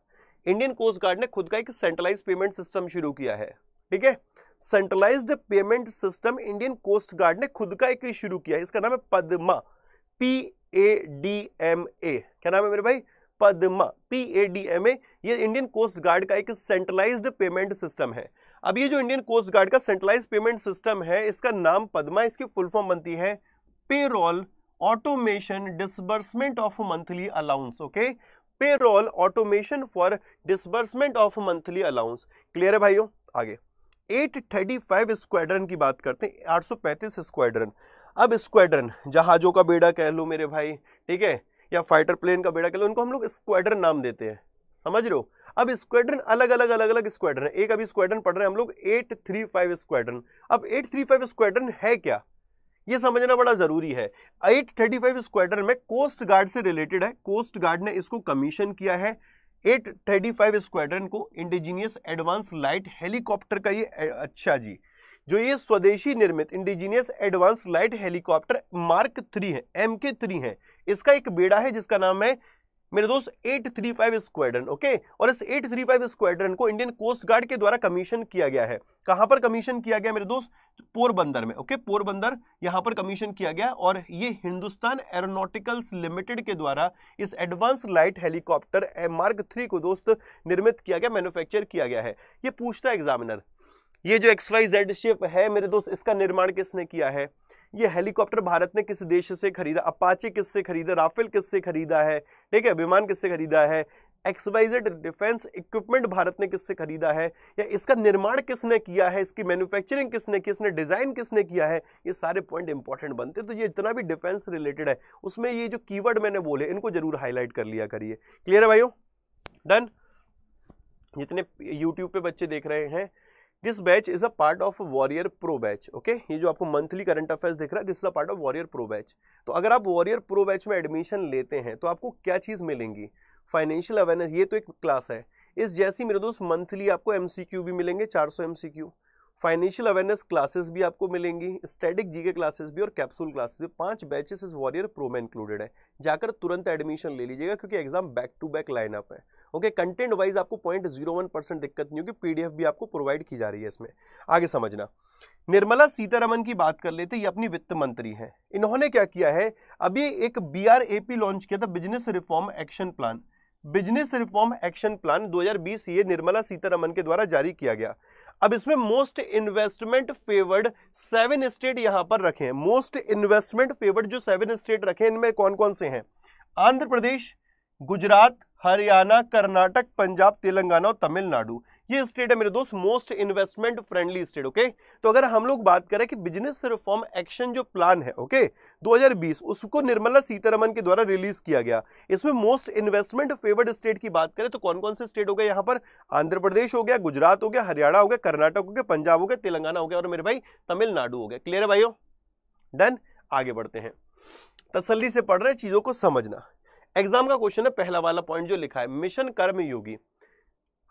इंडियन कोस्ट गार्ड ने खुद का एक सेंट्रलाइज पेमेंट सिस्टम शुरू किया है ठीक है centralise payment system Indian coast guard ने खुद का एक शुरू किया है इसका नाम है PADMA P A D M A क्या नाम है मेरे भाई PADMA P A D M A ये इंडियन कोस्ट गार्ड का एक सेंट्रलाइज पेमेंट सिस्टम है अब ये जो इंडियन कोस्ट गार्ड का सेंट्रलाइज पेमेंट सिस्टम है इसका नाम पदमा इसकी फुल फॉर्म बनती है payroll automation disbursement of monthly allowance okay payroll automation for disbursement of monthly allowance clear है भाइयों आगे 835 स्क्वाड्रन की बात करते हैं 835 स्क्वाड्रन अब स्क्वाड्रन जहाज़ों का बेड़ा कह लो मेरे भाई ठीक है या फाइटर प्लेन का बेड़ा कह लो उनको हम लोग स्क्वाड्रन नाम देते हैं समझ रहे हो अब स्क्वाड्रन अलग अलग अलग अलग स्क्वाड्रन एक अभी स्क्वाड्रन पढ़ रहे हैं हम लोग 835 स्क्वाड्रन अब 835 स्क्वाड्रन है क्या ये समझना बड़ा जरूरी है 835 स्क्वाड्रन में कोस्ट गार्ड से रिलेटेड है कोस्ट गार्ड ने इसको कमीशन किया है 835 स्क्वाड्रन को इंडिजीनियस एडवांस लाइट हेलीकॉप्टर का ये अच्छा जी जो ये स्वदेशी निर्मित indigenous advance light helicopter mark three है एम के थ्री है इसका एक बेड़ा है जिसका नाम है मेरे दोस्त 835 स्क्वाड्रन ओके और इस 835 स्क्वाड्रन को इंडियन कोस्ट गार्ड के द्वारा कमीशन किया गया है कहां पर कमीशन किया गया मेरे दोस्त पोरबंदर में ओके पोरबंदर यहां पर कमीशन किया गया और ये हिंदुस्तान एरोनोटिकल्स लिमिटेड के द्वारा इस advance light helicopter mark three को दोस्त निर्मित किया गया मैन्युफैक्चर किया गया है ये पूछता है एग्जामिनर ये जो एक्सवाई जेड शिप है मेरे दोस्त इसका निर्माण किसने किया है ये हेलीकॉप्टर भारत ने किस देश से खरीदा अपाचे किससे खरीदा राफेल किससे खरीदा है ठीक है विमान किससे खरीदा है एक्सवाइजेड डिफेंस इक्विपमेंट भारत ने किससे खरीदा है या इसका निर्माण किसने किया है इसकी मैन्युफैक्चरिंग किसने किसने डिज़ाइन किसने किया है ये सारे पॉइंट इंपॉर्टेंट बनते तो ये इतना भी डिफेंस रिलेटेड है उसमें ये जो कीवर्ड मैंने बोले इनको जरूर हाईलाइट कर लिया करिए क्लियर है भाइयों डन जितने यूट्यूब पे बच्चे देख रहे हैं this batch is a part of warrior pro batch okay ये जो आपको मंथली करंट अफेयर्स दिख रहा है this is a part of warrior pro batch तो अगर आप वॉरियर प्रो बैच में एडमिशन लेते हैं तो आपको क्या चीज़ मिलेंगी फाइनेंशियल अवेयरनेस ये तो एक क्लास है इस जैसी मेरे दोस्त मंथली आपको एमसीक्यू भी मिलेंगे चार सौ फाइनेंशियल अवेयरनेस क्लासेस भी आपको मिलेंगी स्टैटिक जीके क्लासेस भी और कैप्सूल क्लासेस भी पांच बैचेस इस वॉरियर प्रो में इंक्लूडेड है जाकर तुरंत एडमिशन ले लीजिएगा क्योंकि exam back to back lineup है ओके कंटेंट वाइज आपको पॉइंट जीरो वन परसेंट दिक्कत नहीं होगी पीडीएफ भी आपको प्रोवाइड की जा रही है इसमें आगे समझना निर्मला सीतारमन की बात कर लेते ये अपनी वित्त मंत्री हैं इन्होंने क्या किया है अभी एक बीआरएपी लॉन्च किया था business reform action plan business reform action plan 2020 ये निर्मला सीतारमन के द्वारा जारी किया गया अब इसमें most investment favoured seven state यहां पर रखे हैं मोस्ट इन्वेस्टमेंट फेवर्ड जो सेवन स्टेट रखे इनमें कौन कौन से हैं आंध्र प्रदेश गुजरात हरियाणा कर्नाटक पंजाब तेलंगाना और तमिलनाडु ये स्टेट है मेरे दोस्त most investment friendly state okay तो अगर हम लोग बात करें कि बिजनेस रिफॉर्म एक्शन जो प्लान है ओके 2020 उसको निर्मला सीतारमन के द्वारा रिलीज किया गया इसमें मोस्ट इन्वेस्टमेंट फेवर्ड स्टेट की बात करें तो कौन कौन से स्टेट हो गए यहाँ पर आंध्र प्रदेश हो गया गुजरात हो गया हरियाणा हो गया कर्नाटक हो गया पंजाब हो गया तेलंगाना हो गया और मेरे भाई तमिलनाडु हो गया क्लियर है भाई डन आगे बढ़ते हैं तसली से पढ़ रहे चीज़ों को समझना एग्जाम का क्वेश्चन है पहला वाला पॉइंट जो लिखा है मिशन कर्म योगी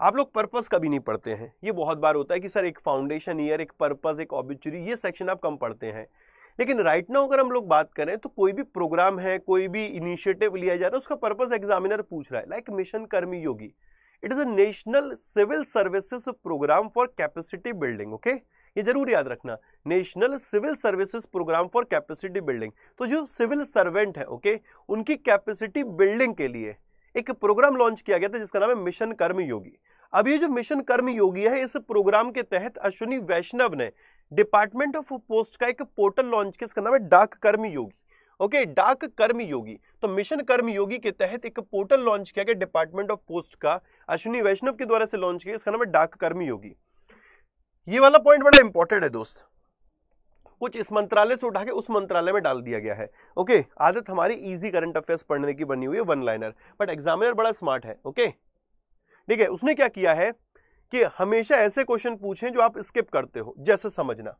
आप लोग पर्पस कभी नहीं पढ़ते हैं ये बहुत बार होता है कि सर एक फाउंडेशन ईयर एक पर्पस एक ऑबिचुरी ये सेक्शन आप कम पढ़ते हैं लेकिन राइट नाउ अगर हम लोग बात करें तो कोई भी प्रोग्राम है कोई भी इनिशिएटिव लिया जा रहा है उसका पर्पस एग्जामिनर पूछ रहा है like mission Karmayogi it is a national civil services programme for capacity building okay ये जरूर याद रखना national civil services programme for capacity building तो जो सिविल सर्वेंट है ओके okay, उनकी कैपेसिटी बिल्डिंग के लिए एक प्रोग्राम लॉन्च किया गया था जिसका नाम है मिशन कर्म योगी अब ये जो मिशन कर्म योगी है इस प्रोग्राम के तहत अश्विनी वैष्णव ने डिपार्टमेंट ऑफ पोस्ट का एक पोर्टल लॉन्च किया इसका नाम है डाक कर्म योगी ओके okay, डाक कर्म योगी तो मिशन कर्म योगी के तहत एक पोर्टल लॉन्च किया गया डिपार्टमेंट ऑफ पोस्ट का अश्विनी वैष्णव के द्वारा से लॉन्च किया इसका नाम है डाक कर्म योगी ये वाला पॉइंट बड़ा इंपॉर्टेंट है दोस्तों कुछ इस मंत्रालय से उठा के उस मंत्रालय में डाल दिया गया है ओके आदत हमारी इजी करंट अफेयर्स पढ़ने की बनी हुई है वन लाइनर बट एग्जामिनर बड़ा स्मार्ट है ओके ठीक है उसने क्या किया है कि हमेशा ऐसे क्वेश्चन पूछें जो आप स्किप करते हो जैसे समझना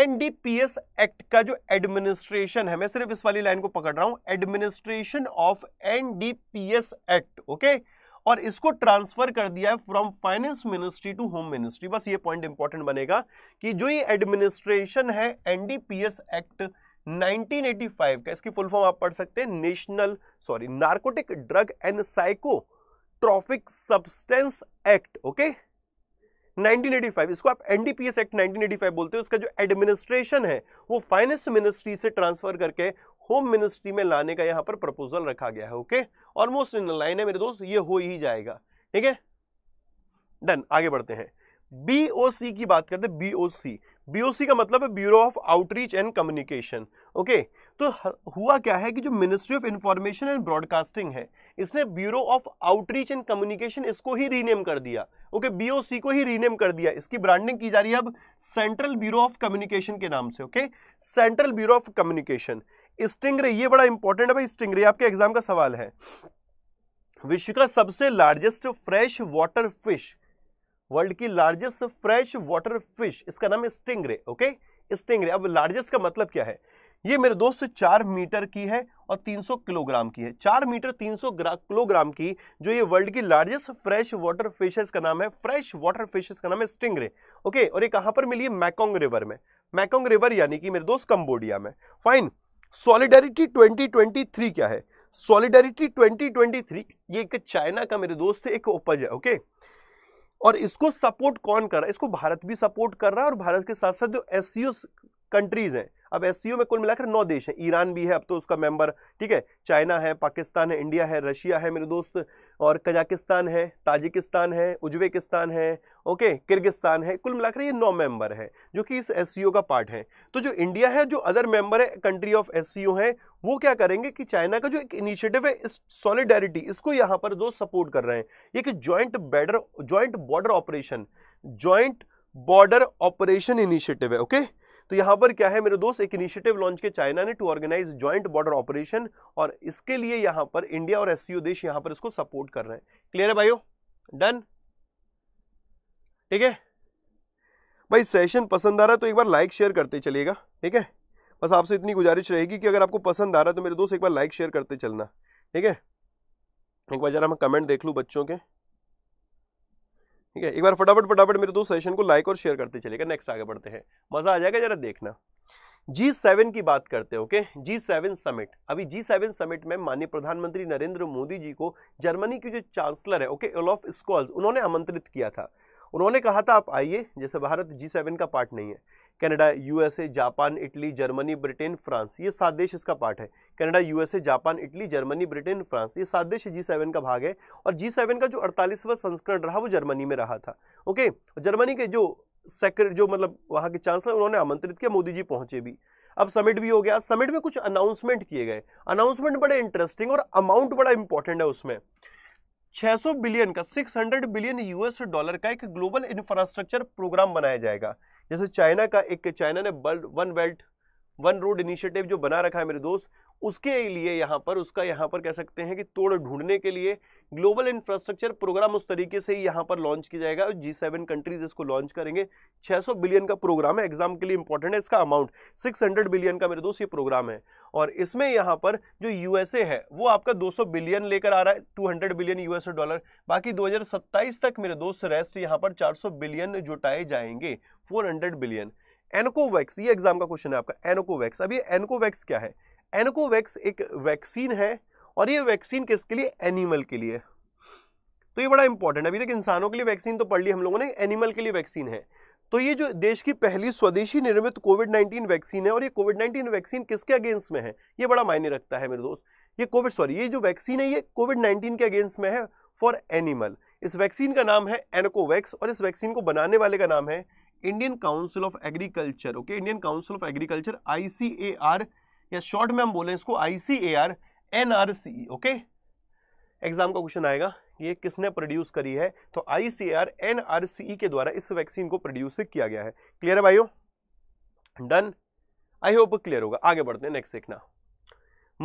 एनडीपीएस एक्ट का जो एडमिनिस्ट्रेशन है मैं सिर्फ इस वाली लाइन को पकड़ रहा हूं administration of NDPS act okay okay? और इसको ट्रांसफर कर दिया है from finance ministry to home ministry बस ये पॉइंट इंपॉर्टेंट बनेगा कि जो ये एडमिनिस्ट्रेशन है एनडीपीएस एक्ट 1985 का इसकी फुल फॉर्म आप पढ़ सकते हैं national sorry narcotic drug and psychotropic substance act okay 1985 इसको आप एनडीपीएस एक्ट 1985 बोलते हो उसका जो एडमिनिस्ट्रेशन है वो फाइनेंस मिनिस्ट्री से ट्रांसफर करके होम मिनिस्ट्री में लाने का यहाँ पर प्रपोजल रखा गया है ओके ऑलमोस्ट इन लाइन है मेरे दोस्त ये हो ही जाएगा ठीक है डन आगे बढ़ते हैं बीओसी की बात करते हैं बीओसी बीओसी का मतलब है bureau of outreach and communication okay तो हुआ क्या है कि जो ministry of information and broadcasting है इसने bureau of outreach and communication इसको ही रीनेम कर दिया ओके okay, बीओसी को ही रीनेम कर दिया इसकी ब्रांडिंग की जा रही है अब सेंट्रल ब्यूरो ऑफ कम्युनिकेशन के नाम से okay central bureau of communication stingray ये बड़ा इंपॉर्टेंट है भाई स्टिंगरे आपके एग्जाम का सवाल है विश्व का सबसे largest fresh water fish world की लार्जेस्ट फ्रेश वाटर फिश इसका नाम है स्टिंग ओके स्टिंगरे अब लार्जेस्ट का मतलब क्या है ये मेरे दोस्त चार मीटर की है और 300 किलोग्राम की है चार मीटर 300 किलोग्राम की जो ये वर्ल्ड की लार्जेस्ट फ्रेश वाटर फिशेस का नाम है फ्रेश वाटर फिशेस का नाम है स्टिंगरे ओके और ये कहां पर मिली है मैकोंग रिवर में मैकोंग रिवर यानी कि मेरे दोस्त कंबोडिया में फाइन सॉलिडेरिटी 2023 क्या है सॉलिडेरिटी 2023 ये एक चाइना का मेरे दोस्त है एक उपज है ओके और इसको सपोर्ट कौन कर रहा है इसको भारत भी सपोर्ट कर रहा है और भारत के साथ साथ जो एस कंट्रीज हैं अब एस में कुल मिलाकर नौ देश हैं ईरान भी है अब तो उसका मेंबर ठीक है चाइना है पाकिस्तान है इंडिया है रशिया है मेरे दोस्त और कजाकिस्तान है ताजिकिस्तान है उज्बेकिस्तान है ओके किर्गिस्तान है कुल मिलाकर ये नौ मेंबर है जो कि इस एस का पार्ट है तो जो इंडिया है जो अदर मेंबर है कंट्री ऑफ एस है वो क्या करेंगे कि चाइना का जो एक इनिशिएटिव है इस सॉलिडेरिटी इसको यहाँ पर दोस्त सपोर्ट कर रहे हैं एक joint border joint border operation joint border operation initiative है ओके okay? तो यहां पर क्या है मेरे दोस्त एक इनिशिएटिव लॉन्च किया चाइना ने to organise joint border operation और इसके लिए यहां पर इंडिया और एस देश यहां पर इसको सपोर्ट कर रहे हैं क्लियर है भाइयों डन ठीक है भाई सेशन पसंद आ रहा है तो एक बार लाइक शेयर करते चलेगा ठीक है बस आपसे इतनी गुजारिश रहेगी कि अगर आपको पसंद आ रहा है तो मेरे दोस्त एक बार लाइक शेयर करते चलना ठीक है एक बार जरा मैं कमेंट देख लूँ बच्चों के ठीक है एक बार फटाफट फटाफट मेरे दोस्त सेशन को लाइक और शेयर करते चलेगा नेक्स्ट आगे बढ़ते हैं मज़ा आ जाएगा जरा देखना जी सेवन की बात करते हैं ओके जी सेवन समिट अभी जी सेवन समिट में माननीय प्रधानमंत्री नरेंद्र मोदी जी को जर्मनी की जो चांसलर है ओके ओलॉफ स्कॉल्स उन्होंने आमंत्रित किया था उन्होंने कहा था आप आइए जैसे भारत जी सेवन का पार्ट नहीं है Canada USA Japan Italy Germany Britain France ये सात देश इसका पार्ट है Canada USA Japan Italy Germany Britain France ये सात देश जी सेवन का भाग है और जी सेवन का जो अड़तालीसवां संस्करण रहा वो जर्मनी में रहा था ओके जर्मनी के जो सेक्रेट जो मतलब वहाँ के चांसलर उन्होंने आमंत्रित किया मोदी जी पहुंचे भी अब समिट भी हो गया समिट में कुछ अनाउंसमेंट किए गए अनाउंसमेंट बड़े इंटरेस्टिंग और अमाउंट बड़ा इंपॉर्टेंट है उसमें 600 बिलियन का 600 बिलियन यूएस डॉलर का एक ग्लोबल इंफ्रास्ट्रक्चर प्रोग्राम बनाया जाएगा जैसे चाइना का एक चाइना ने बल्ड one belt one road initiative जो बना रखा है मेरे दोस्त उसके लिए यहाँ पर उसका यहाँ पर कह सकते हैं कि तोड़ ढूंढने के लिए ग्लोबल इंफ्रास्ट्रक्चर प्रोग्राम उस तरीके से ही यहाँ पर लॉन्च किया जाएगा जी सेवन कंट्रीज इसको लॉन्च करेंगे 600 बिलियन का प्रोग्राम है एग्जाम के लिए इंपॉर्टेंट है इसका अमाउंट 600 बिलियन का मेरे दोस्त ये प्रोग्राम है और इसमें यहाँ पर जो यूएसए है वो आपका दो बिलियन लेकर आ रहा है टू बिलियन यूएस डॉलर बाकी दो तक मेरे दोस्त रेस्ट यहाँ पर चार बिलियन जुटाए जाएंगे फोर बिलियन एनकोवैक्स ये एग्जाम का क्वेश्चन है आपका एनकोवैक्स अब ये एनकोवैक्स क्या है एनकोवैक्स एक वैक्सीन है और ये वैक्सीन किसके लिए एनिमल के लिए तो ये बड़ा इंपॉर्टेंट अभी तक इंसानों के लिए वैक्सीन तो पढ़ ली हम लोगों ने एनिमल के लिए वैक्सीन है तो ये जो देश की पहली स्वदेशी निर्मित कोविड 19 वैक्सीन है और ये कोविड 19 वैक्सीन किसके अगेंस्ट में है ये बड़ा मायने रखता है मेरे दोस्त ये कोविड सॉरी ये जो वैक्सीन है ये कोविड 19 के अगेंस्ट में है फॉर एनिमल इस वैक्सीन का नाम है एनकोवैक्स और इस वैक्सीन को बनाने वाले का नाम है Indian council of agriculture okay Indian council of agriculture आई या शॉर्ट में हम बोले इसको आईसीएर एनआरसी ओके एग्जाम का क्वेश्चन आएगा ये किसने प्रोड्यूस करी है तो आईसीएर एनआरसी e के द्वारा इस वैक्सीन को प्रोड्यूस किया गया है क्लियर है भाइयों डन आई होप क्लियर होगा आगे बढ़ते हैं नेक्स्ट देखना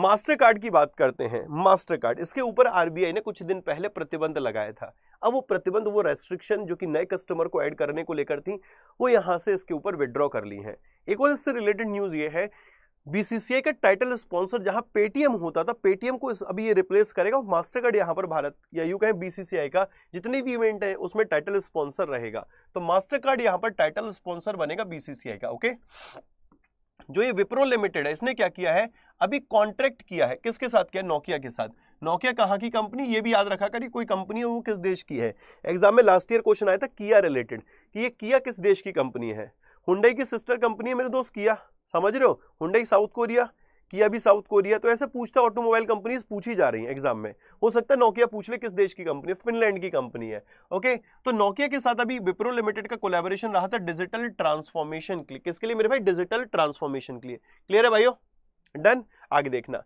मास्टर कार्ड की बात करते हैं मास्टर कार्ड इसके ऊपर आरबीआई ने कुछ दिन पहले प्रतिबंध लगाया था अब वो प्रतिबंध वो रेस्ट्रिक्शन जो कि नए कस्टमर को ऐड करने को लेकर थी वो यहां से इसके ऊपर विड्रॉ कर ली है एक और इससे रिलेटेड न्यूज़ ये है बीसीसीआई का टाइटल स्पॉन्सर जहां पेटीएम होता था पेटीएम को अभी ये रिप्लेस करेगा मास्टर कार्ड यहां पर भारत या यू कहें बीसीसीआई का जितने भी इवेंट है उसमें टाइटल स्पॉन्सर रहेगा तो मास्टर कार्ड यहाँ पर टाइटल स्पॉन्सर बनेगा बीसीसीआई का ओके जो ये विप्रो लिमिटेड है इसने क्या किया है अभी कॉन्ट्रैक्ट किया है किसके साथ किया नोकिया के साथ नोकिया कहां की कंपनी ये भी याद रखा करिए कोई कंपनी है वो किस देश की है एग्जाम में लास्ट ईयर क्वेश्चन आया था किया रिलेटेड कि ये किया किस देश की कंपनी है हुंडई की सिस्टर कंपनी है मेरे दोस्त किया समझ रहे हो हुंडई साउथ कोरिया किया भी साउथ कोरिया तो ऐसे पूछता ऑटोमोबाइल कंपनीज पूछी जा रही हैं एग्जाम में हो सकता है नोकिया पूछ ले किस देश की कंपनी फिनलैंड की कंपनी है ओके तो नोकिया के साथ अभी विप्रो लिमिटेड का कोलेबोरेशन रहा था डिजिटल ट्रांसफॉर्मेशन के लिए किसके लिए मेरे भाई डिजिटल ट्रांसफॉर्मेशन के लिए क्लियर है भाई डन आगे देखना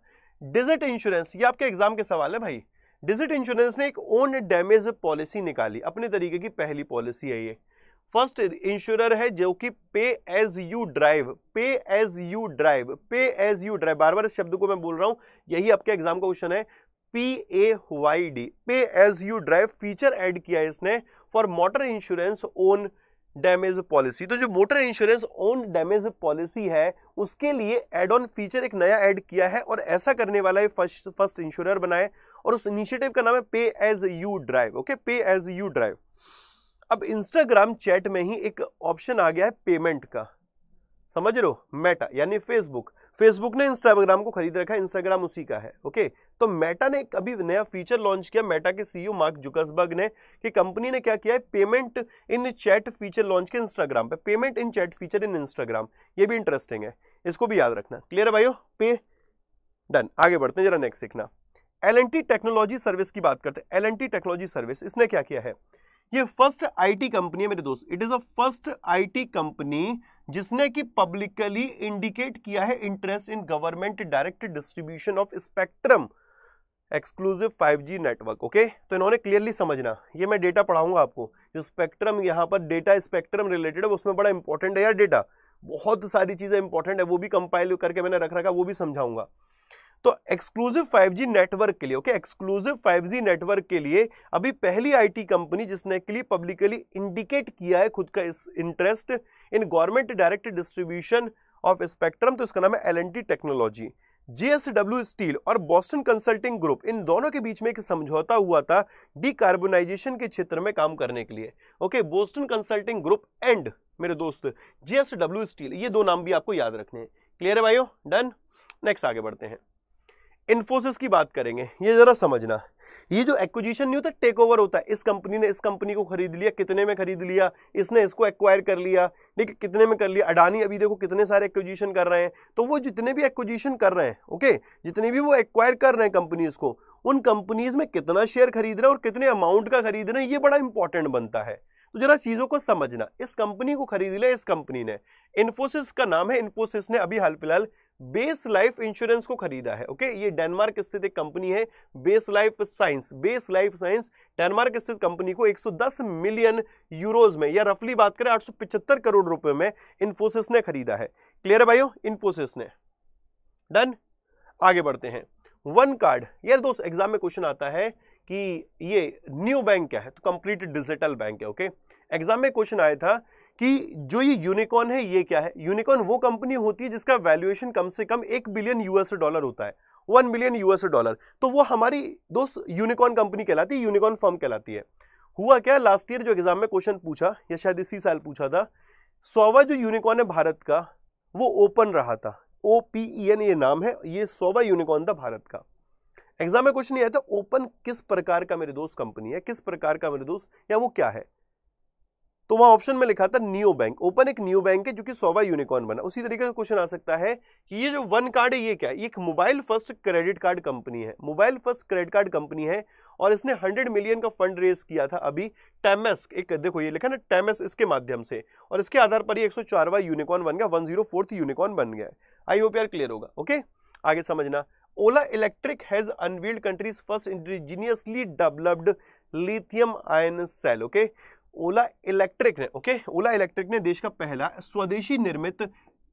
डिजिट इंश्योरेंस ये आपके एग्जाम के सवाल है भाई डिजिट इंश्योरेंस ने एक ओन डैमेज पॉलिसी निकाली अपने तरीके की पहली पॉलिसी है ये फर्स्ट इंश्योरर है जो कि pay as you drive pay as you drive pay as you drive बार बार इस शब्द को मैं बोल रहा हूं यही आपके एग्जाम का क्वेश्चन है P A Y D pay as you drive feature add किया है इसने for motor insurance own damage policy तो जो motor insurance own damage policy है उसके लिए एड ऑन फीचर एक नया एड किया है और ऐसा करने वाला है फर्स्ट फर्स्ट इंश्योरर बनाए और उस इनिशिएटिव का नाम है pay as you drive okay pay as you drive अब इंस्टाग्राम चैट में ही एक ऑप्शन आ गया है पेमेंट का समझ रहे हो मेटा यानी फेसबुक फेसबुक ने इंस्टाग्राम को खरीद रखा है इंस्टाग्राम उसी का है ओके तो मेटा ने अभी नया फीचर लॉन्च किया मेटा के सीईओ मार्क जुकसबर्ग ने कि कंपनी ने क्या किया है payment in chat feature launch किया इंस्टाग्राम पे payment in chat feature in Instagram ये भी इंटरेस्टिंग है इसको भी याद रखना क्लियर है भाई पे डन आगे बढ़ते हैं जरा नेक्स्ट सीखना एल टेक्नोलॉजी सर्विस की बात करते हैं एल टेक्नोलॉजी सर्विस इसने क्या किया है ये फर्स्ट आईटी कंपनी है मेरे दोस्त it is a first IT company जिसने कि पब्लिकली इंडिकेट किया है interest in government direct distribution of spectrum exclusive 5G network okay तो इन्होंने क्लियरली समझना ये मैं डेटा पढ़ाऊंगा आपको जो स्पेक्ट्रम यहाँ पर डेटा स्पेक्ट्रम रिलेटेड है उसमें बड़ा इंपॉर्टेंट है यार डेटा बहुत सारी चीज़ें इंपॉर्टेंट है वो भी कंपाइल करके मैंने रख रखा वो भी समझाऊंगा तो एक्सक्लूसिव 5G नेटवर्क के लिए ओके एक्सक्लूसिव 5G नेटवर्क के लिए अभी पहली आईटी कंपनी जिसने के लिए पब्लिकली इंडिकेट किया है खुद का इस interest in government direct distribution of spectrum तो इसका नाम है एल टेक्नोलॉजी जीएसडब्ल्यू स्टील और बोस्टन कंसल्टिंग ग्रुप इन दोनों के बीच में एक समझौता हुआ था डीकार्बोनाइजेशन के क्षेत्र में काम करने के लिए okay Boston consulting group and मेरे दोस्त जीएसडब्ल्यू स्टील ये दो नाम भी आपको याद रखने हैं क्लियर है भाइयों डन नेक्स्ट आगे बढ़ते हैं इन्फोसिस की बात करेंगे ये ज़रा समझना ये जो एक्विजिशन नहीं होता टेक ओवर होता है इस कंपनी ने इस कंपनी को खरीद लिया कितने में खरीद लिया इसने इसको एक्वायर कर लिया ठीक कितने में कर लिया अडानी अभी देखो कितने सारे एक्विजिशन कर रहे हैं तो वो जितने भी एक्विजिशन कर रहे हैं ओके जितने भी वो एक्वायर कर रहे हैं कंपनीज़ को उन कंपनीज में कितना शेयर खरीद रहे हैं और कितने अमाउंट का खरीद रहे हैं ये बड़ा इंपॉर्टेंट बनता है तो जरा चीज़ों को समझना इस कंपनी को खरीद लिया इस कंपनी ने इन्फोसिस का नाम है इन्फोसिस ने अभी हाल फिलहाल बेस लाइफ इंश्योरेंस को खरीदा है ओके ये डेनमार्क स्थित एक कंपनी है base life science base life science Denmark स्थित कंपनी को 110 मिलियन यूरोज में या रफली बात करें आठ करोड़ रुपए में इन्फोसिस ने खरीदा है क्लियर है भाइयों इन्फोसिस ने डन आगे बढ़ते हैं वन कार्ड यार दोस्त एग्जाम में क्वेश्चन आता है कि ये न्यू बैंक क्या है तो कंप्लीट डिजिटल बैंक है ओके एग्जाम में क्वेश्चन आया था कि जो ये यूनिकॉर्न है ये क्या है यूनिकॉर्न वो कंपनी होती है जिसका वैल्यूएशन कम से कम एक बिलियन यूएस डॉलर होता है वन बिलियन यूएस डॉलर तो वो हमारी दोस्त यूनिकॉर्न कंपनी कहलाती है यूनिकॉर्न फर्म कहलाती है हुआ क्या लास्ट ईयर जो एग्जाम में क्वेश्चन पूछा या शायद इसी साल पूछा था सोवा जो यूनिकॉर्न है भारत का वो ओपन रहा था ओ पी ई एन ये नाम है ये सोवा यूनिकॉर्न था भारत का एग्जाम में क्वेश्चन नहीं आया था ओपन किस प्रकार का मेरे दोस्त कंपनी है किस प्रकार का मेरे दोस्त या वो क्या है तो वहां ऑप्शन में लिखा था नियो बैंक ओपन एक नियो बैंक है जो कि सोवा यूनिकॉर्न बना उसी तरीके का क्वेश्चन आ सकता है कि ये जो वन कार्ड है ये क्या है एक mobile first credit card company है mobile first credit card company है और इसने 100 मिलियन का फंड रेज किया था अभी टेमस एक देखो ये लिखा ना टेमस इसके माध्यम से और इसके आधार पर ही एक सौ यूनिकॉर्न बन गया वन यूनिकॉर्न बन गया आई होप यार क्लियर होगा ओके आगे समझना Ola electric has unveiled country's first indigenously developed lithium ion cell okay Ola electric ने ओके ओला इलेक्ट्रिक ने देश का पहला स्वदेशी निर्मित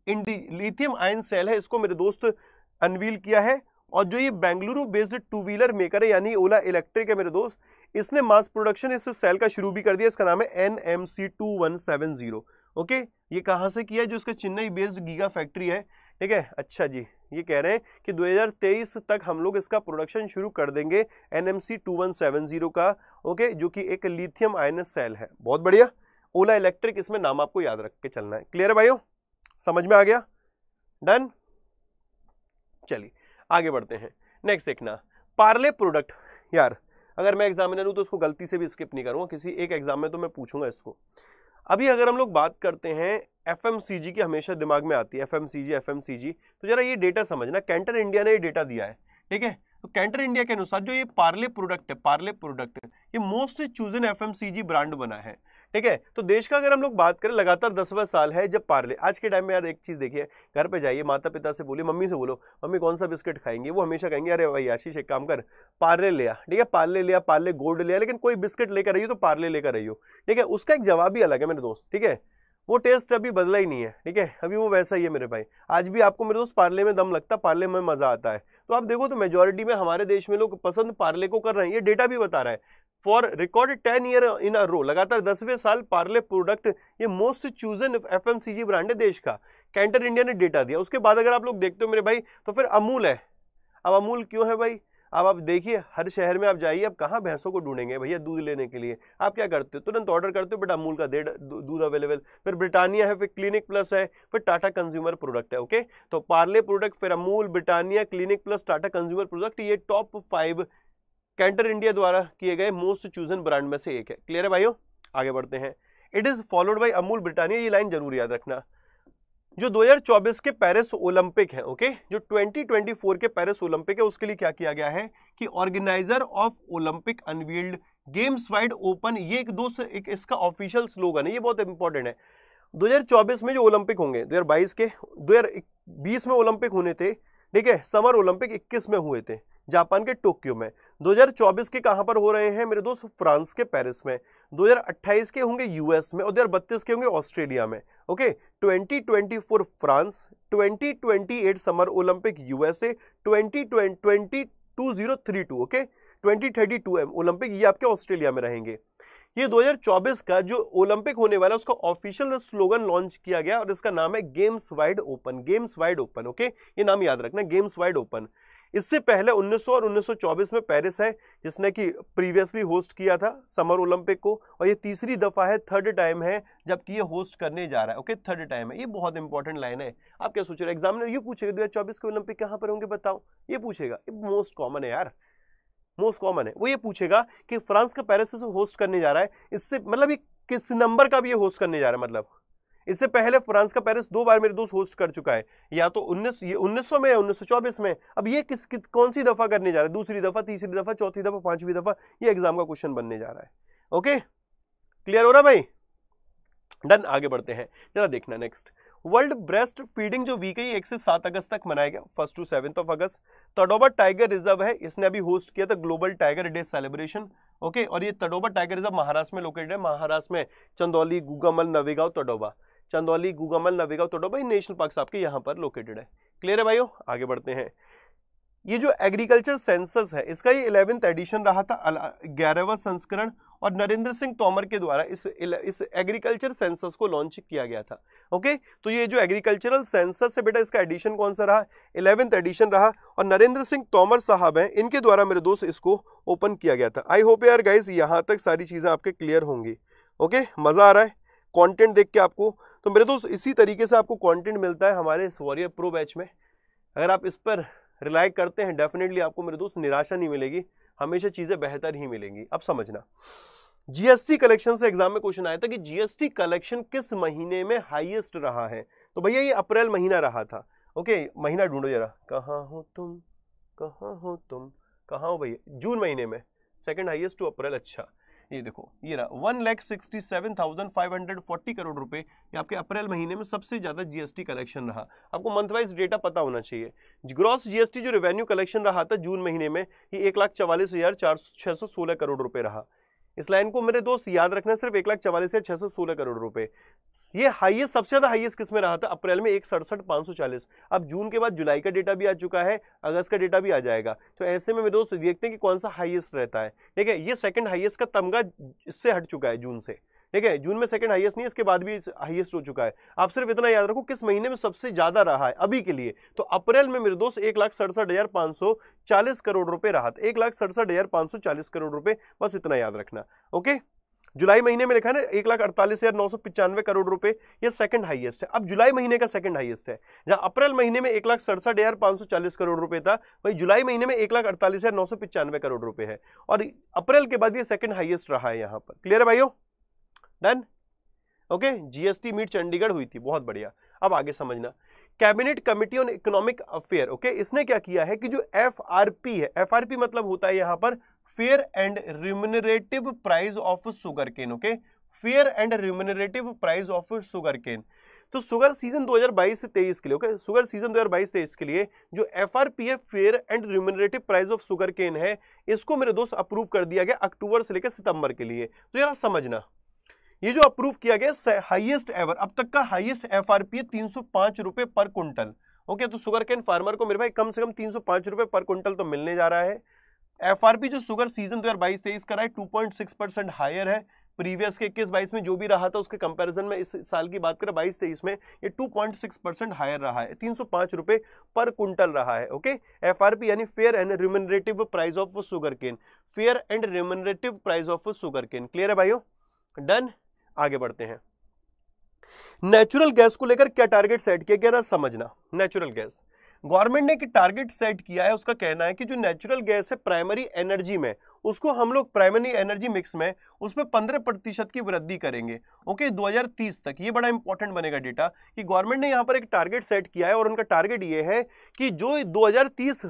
इंडी लिथियम आयन सेल है इसको मेरे दोस्त अनवील किया है और जो ये Bengaluru based two wheeler maker है यानी ओला इलेक्ट्रिक है मेरे दोस्त इसने मास प्रोडक्शन इस सेल का शुरू भी कर दिया इसका नाम है N M C two one seven zero okay ये कहाँ से किया है जो इसका चेन्नई बेस्ड गीगा फैक्ट्री है ठीक है अच्छा जी ये कह रहे हैं कि 2023 तक हम लोग इसका प्रोडक्शन शुरू कर देंगे एनएमसी 2170 का ओके जो कि एक लिथियम आयन सेल है बहुत बढ़िया ओला इलेक्ट्रिक इसमें नाम आपको याद रख के चलना है क्लियर है भाइयों समझ में आ गया डन चलिए आगे बढ़ते हैं नेक्स्ट देखना पार्ले प्रोडक्ट यार अगर मैं एग्जामिनर हूं तो उसको गलती से भी स्किप नहीं करूंगा किसी एक एग्जाम में तो मैं पूछूंगा इसको अभी अगर हम लोग बात करते हैं एफ एम सी जी की हमेशा दिमाग में आती है F M C G F M C G तो जरा ये डेटा समझना कैंटर इंडिया ने ये डेटा दिया है ठीक है तो कैंटर इंडिया के अनुसार जो ये पार्ले प्रोडक्ट है पार्ले प्रोडक्ट है ये most chosen F M C G brand बना है ठीक है तो देश का अगर हम लोग बात करें लगातार दसवा साल है जब पार्ले आज के टाइम में यार एक चीज़ देखिए घर पे जाइए माता पिता से बोलिए मम्मी से बोलो मम्मी कौन सा बिस्किट खाएंगे वो हमेशा कहेंगे अरे भाई आशीष एक काम कर पार्ले लिया ठीक है पार्ले लिया पार्ले गोल्ड लिया लेकिन कोई बिस्किट लेकर हो तो पार्ले लेकर हो ठीक है उसका एक जवाब ही अलग है मेरे दोस्त ठीक है वो टेस्ट अभी बदला ही नहीं है ठीक है अभी वो वैसा ही है मेरे भाई आज भी आपको मेरे दोस्त पार्ले में दम लगता पार्ले में मज़ा आता है तो आप देखो तो मेजोरिटी में हमारे देश में लोग पसंद पार्ले को कर रहे हैं ये डेटा भी बता रहा है for record ten year in a row लगातार दसवें साल पार्ले प्रोडक्ट ये most chosen F M C G brand है देश का कैंटर इंडिया ने डेटा दिया उसके बाद अगर आप लोग देखते हो मेरे भाई तो फिर अमूल है अब अमूल क्यों है भाई अब आप देखिए हर शहर में आप जाइए आप कहाँ भैंसों को ढूंढेंगे भैया दूध लेने के लिए आप क्या करते हो तुरंत ऑर्डर करते हो बट अमूल का डेढ़ दूध अवेलेबल फिर ब्रिटानिया है फिर क्लिनिक प्लस है फिर टाटा कंज्यूमर प्रोडक्ट है ओके तो पार्ले प्रोडक्ट फिर Amul Britannia clinic plus Tata consumer product ये टॉप फाइव कैंटर इंडिया द्वारा किए गए मोस्ट चूजन ब्रांड में से एक है क्लियर है भाइयों आगे बढ़ते हैं it is followed by Amul Britannia ये लाइन जरूर याद रखना जो 2024 के पेरिस ओलंपिक है ओके जो 2024 के पेरिस ओलंपिक है उसके लिए क्या किया गया है कि organiser of Olympic unveiled games wide open ये एक दोस्त एक इसका ऑफिशियल स्लोगन है ये बहुत इंपॉर्टेंट है 2024 में जो ओलंपिक होंगे 2022 के 2020 में ओलंपिक होने थे ठीक है समर ओलंपिक 21 में हुए थे जापान के टोक्यो में 2024 के कहां पर हो रहे हैं मेरे दोस्त फ्रांस के पेरिस में 2028 के होंगे यूएस में और 2032 के होंगे ऑस्ट्रेलिया में okay 2024 France 2028 summer Olympic USA 2020 2032 okay 2032 Olympic ये आपके ऑस्ट्रेलिया में रहेंगे ये 2024 का जो ओलंपिक होने वाला है उसका ऑफिशियल स्लोगन लॉन्च किया गया और इसका नाम है games wide open games wide open okay ये नाम याद रखना गेम्स वाइड ओपन इससे पहले 1900 और 1924 में पेरिस है जिसने कि प्रीवियसली होस्ट किया था समर ओलंपिक को और ये तीसरी दफ़ा है थर्ड टाइम है जबकि ये होस्ट करने जा रहा है ओके थर्ड टाइम है ये बहुत इंपॉर्टेंट लाइन है आप क्या सोच रहे हैं एग्जामिनर ये पूछेगा दो हज़ार चौबीस के ओलंपिक कहाँ पर होंगे बताओ ये पूछेगा ये मोस्ट कॉमन है यार मोस्ट कॉमन है वो ये पूछेगा कि फ्रांस का पेरिस होस्ट करने जा रहा है इससे मतलब ये किस नंबर का भी ये होस्ट करने जा रहा है मतलब इससे पहले फ्रांस का पेरिस दो बार मेरे दोस्त होस्ट कर चुका है या तो उन्नीस उन्नीस सौ में या उन्नीस सौ चौबीस में अब ये किस कित कौन सी दफ़ा करने जा रहा है दूसरी दफ़ा तीसरी दफ़ा चौथी दफ़ा पांचवी दफ़ा ये एग्जाम का क्वेश्चन बनने जा रहा है ओके क्लियर हो रहा भाई डन आगे बढ़ते हैं जरा देखना नेक्स्ट वर्ल्ड ब्रेस्ट फीडिंग जो वीक है एक से सात अगस्त तक मनाया गया first to seventh of August Tadoba tiger reserve है इसने अभी होस्ट किया था global tiger day celebration okay और ये तडोबा टाइगर रिजर्व महाराष्ट्र में लोकेटेड है महाराष्ट्र में चंदौली गुगामल नवेगांव तडोबा चंदौली गुगामल नवेगा तोडो भाई नेशनल पार्क आपके यहाँ पर लोकेटेड है क्लियर है भाइयों आगे बढ़ते हैं ये जो एग्रीकल्चर सेंसस है इसका ये इलेवेंथ एडिशन रहा था ग्यारहवा संस्करण और नरेंद्र सिंह तोमर के द्वारा इस इस एग्रीकल्चर सेंसस को लॉन्च किया गया था ओके तो ये जो एग्रीकल्चरल सेंसस है बेटा इसका एडिशन कौन सा रहा इलेवेंथ एडिशन रहा और नरेंद्र सिंह तोमर साहब हैं इनके द्वारा मेरे दोस्त इसको ओपन किया गया था आई होप यार गाइज यहाँ तक सारी चीज़ें आपके क्लियर होंगी ओके मज़ा आ रहा है कॉन्टेंट देख के आपको तो मेरे दोस्त इसी तरीके से आपको कंटेंट मिलता है हमारे इस वॉरियर प्रो बैच में अगर आप इस पर रिलाय करते हैं डेफिनेटली आपको मेरे दोस्त निराशा नहीं मिलेगी हमेशा चीज़ें बेहतर ही मिलेंगी अब समझना जीएसटी कलेक्शन से एग्जाम में क्वेश्चन आया था कि जीएसटी कलेक्शन किस महीने में हाईएस्ट रहा है तो भैया ये अप्रैल महीना रहा था ओके महीना ढूंढो जरा कहाँ हो तुम कहाँ हो तुम कहाँ हो भैया जून महीने में सेकंड हाईएस्ट टू अप्रैल अच्छा ये देखो ये रहा one lakh sixty seven thousand five hundred forty crore रुपए ये आपके अप्रैल महीने में सबसे ज़्यादा जीएसटी कलेक्शन रहा आपको मंथ वाइज डेटा पता होना चाहिए ग्रॉस जीएसटी जो रेवेन्यू कलेक्शन रहा था जून महीने में ये एक लाख चवालीस हज़ार चार छह सौ सोलह करोड़ रुपए रहा इस लाइन को मेरे दोस्त याद रखना सिर्फ एक लाख चवालीस छह सौ सोलह करोड़ रुपए ये हाईएस्ट सबसे ज्यादा हाईएस्ट किस में रहा था अप्रैल में एक सड़सठ पांच सौ चालीस अब जून के बाद जुलाई का डेटा भी आ चुका है अगस्त का डेटा भी आ जाएगा तो ऐसे में मेरे दोस्त देखते हैं कि कौन सा हाइएस्ट रहता है ठीक है ये सेकंड हाइएस्ट का तमगा इससे हट चुका है जून से ठीक है जून में सेकंड हाईएस्ट नहीं इसके बाद भी हाईएस्ट हो चुका है आप सिर्फ इतना याद रखो किस महीने में सबसे ज्यादा रहा है अभी के लिए तो अप्रैल में मेरे दोस्त एक लाख सड़सठ हजार पांच सौ चालीस करोड़ रुपए रहा था एक लाख सड़सठ हजार पांच सौ चालीस करोड़ रुपए बस इतना याद रखना ओके जुलाई महीने में लिखा है ना एक लाख अड़तालीस हजार नौ सौ पिचानवे करोड़ रुपए ये सेकंड हाईएस्ट है अब जुलाई महीने का सेकंड हाईएस्ट है जहां अप्रैल महीने में एक लाख सड़सठ हजार पांच सौ चालीस करोड़ रुपए था वही जुलाई महीने में एक लाख अड़तालीस हजार नौ सौ पिचानवे करोड़ रुपए है और अप्रैल के बाद ये सेकंड हाईएस्ट रहा है यहां पर क्लियर है भाइयों done okay GST meet Chandigarh हुई थी बहुत बढ़िया अब आगे समझना cabinet committee on economic affair okay इसने क्या किया है कि जो एफ है एफ मतलब होता है यहां पर fair and remunerative price of sugar cane okay fair and remunerative price of sugar cane तो सुगर सीजन 2022 से 23 के लिए ओके सुगर सीजन 2022 से 23 के लिए जो एफ आर पी है fair and remunerative price of sugar cane है इसको मेरे दोस्त अप्रूव कर दिया गया अक्टूबर से लेकर सितंबर के लिए तो यार समझना ये जो अप्रूव किया गया हाईएस्ट एवर अब तक का हाईएस्ट एफ आर पी है तीन सौ पांच रुपए पर क्विंटल ओके तो शुगर कैन फार्मर को मेरे भाई कम से कम तीन सौ पांच रुपए पर क्विंटल तो मिलने जा रहा है एफ आर पी जो शुगर सीजन दो हजार बाईस तेईस का रहा है two point six percent higher है प्रीवियस के इक्कीस बाईस में जो भी रहा था उसके कंपैरिजन में इस साल की बात करें बाईस तेईस में ये two point six percent higher रहा है तीन सौ पांच रुपए पर क्विंटल रहा है ओके एफ आर पी यानी fair and remunerative price of sugar cane fair and remunerative price of sugar cane clear है भाइयों डन आगे बढ़ते हैं नेचुरल गैस को लेकर क्या टारगेट सेट किया गया ना समझना नेचुरल गैस गवर्नमेंट ने एक टारगेट सेट किया है उसका कहना है कि जो नेचुरल गैस है प्राइमरी एनर्जी में उसको हम लोग प्राइमरी एनर्जी मिक्स में उसमें पंद्रह प्रतिशत की वृद्धि करेंगे ओके 2030 तक ये बड़ा इंपॉर्टेंट बनेगा डेटा कि गवर्नमेंट ने यहाँ पर एक टारगेट सेट किया है और उनका टारगेट ये है कि जो 2030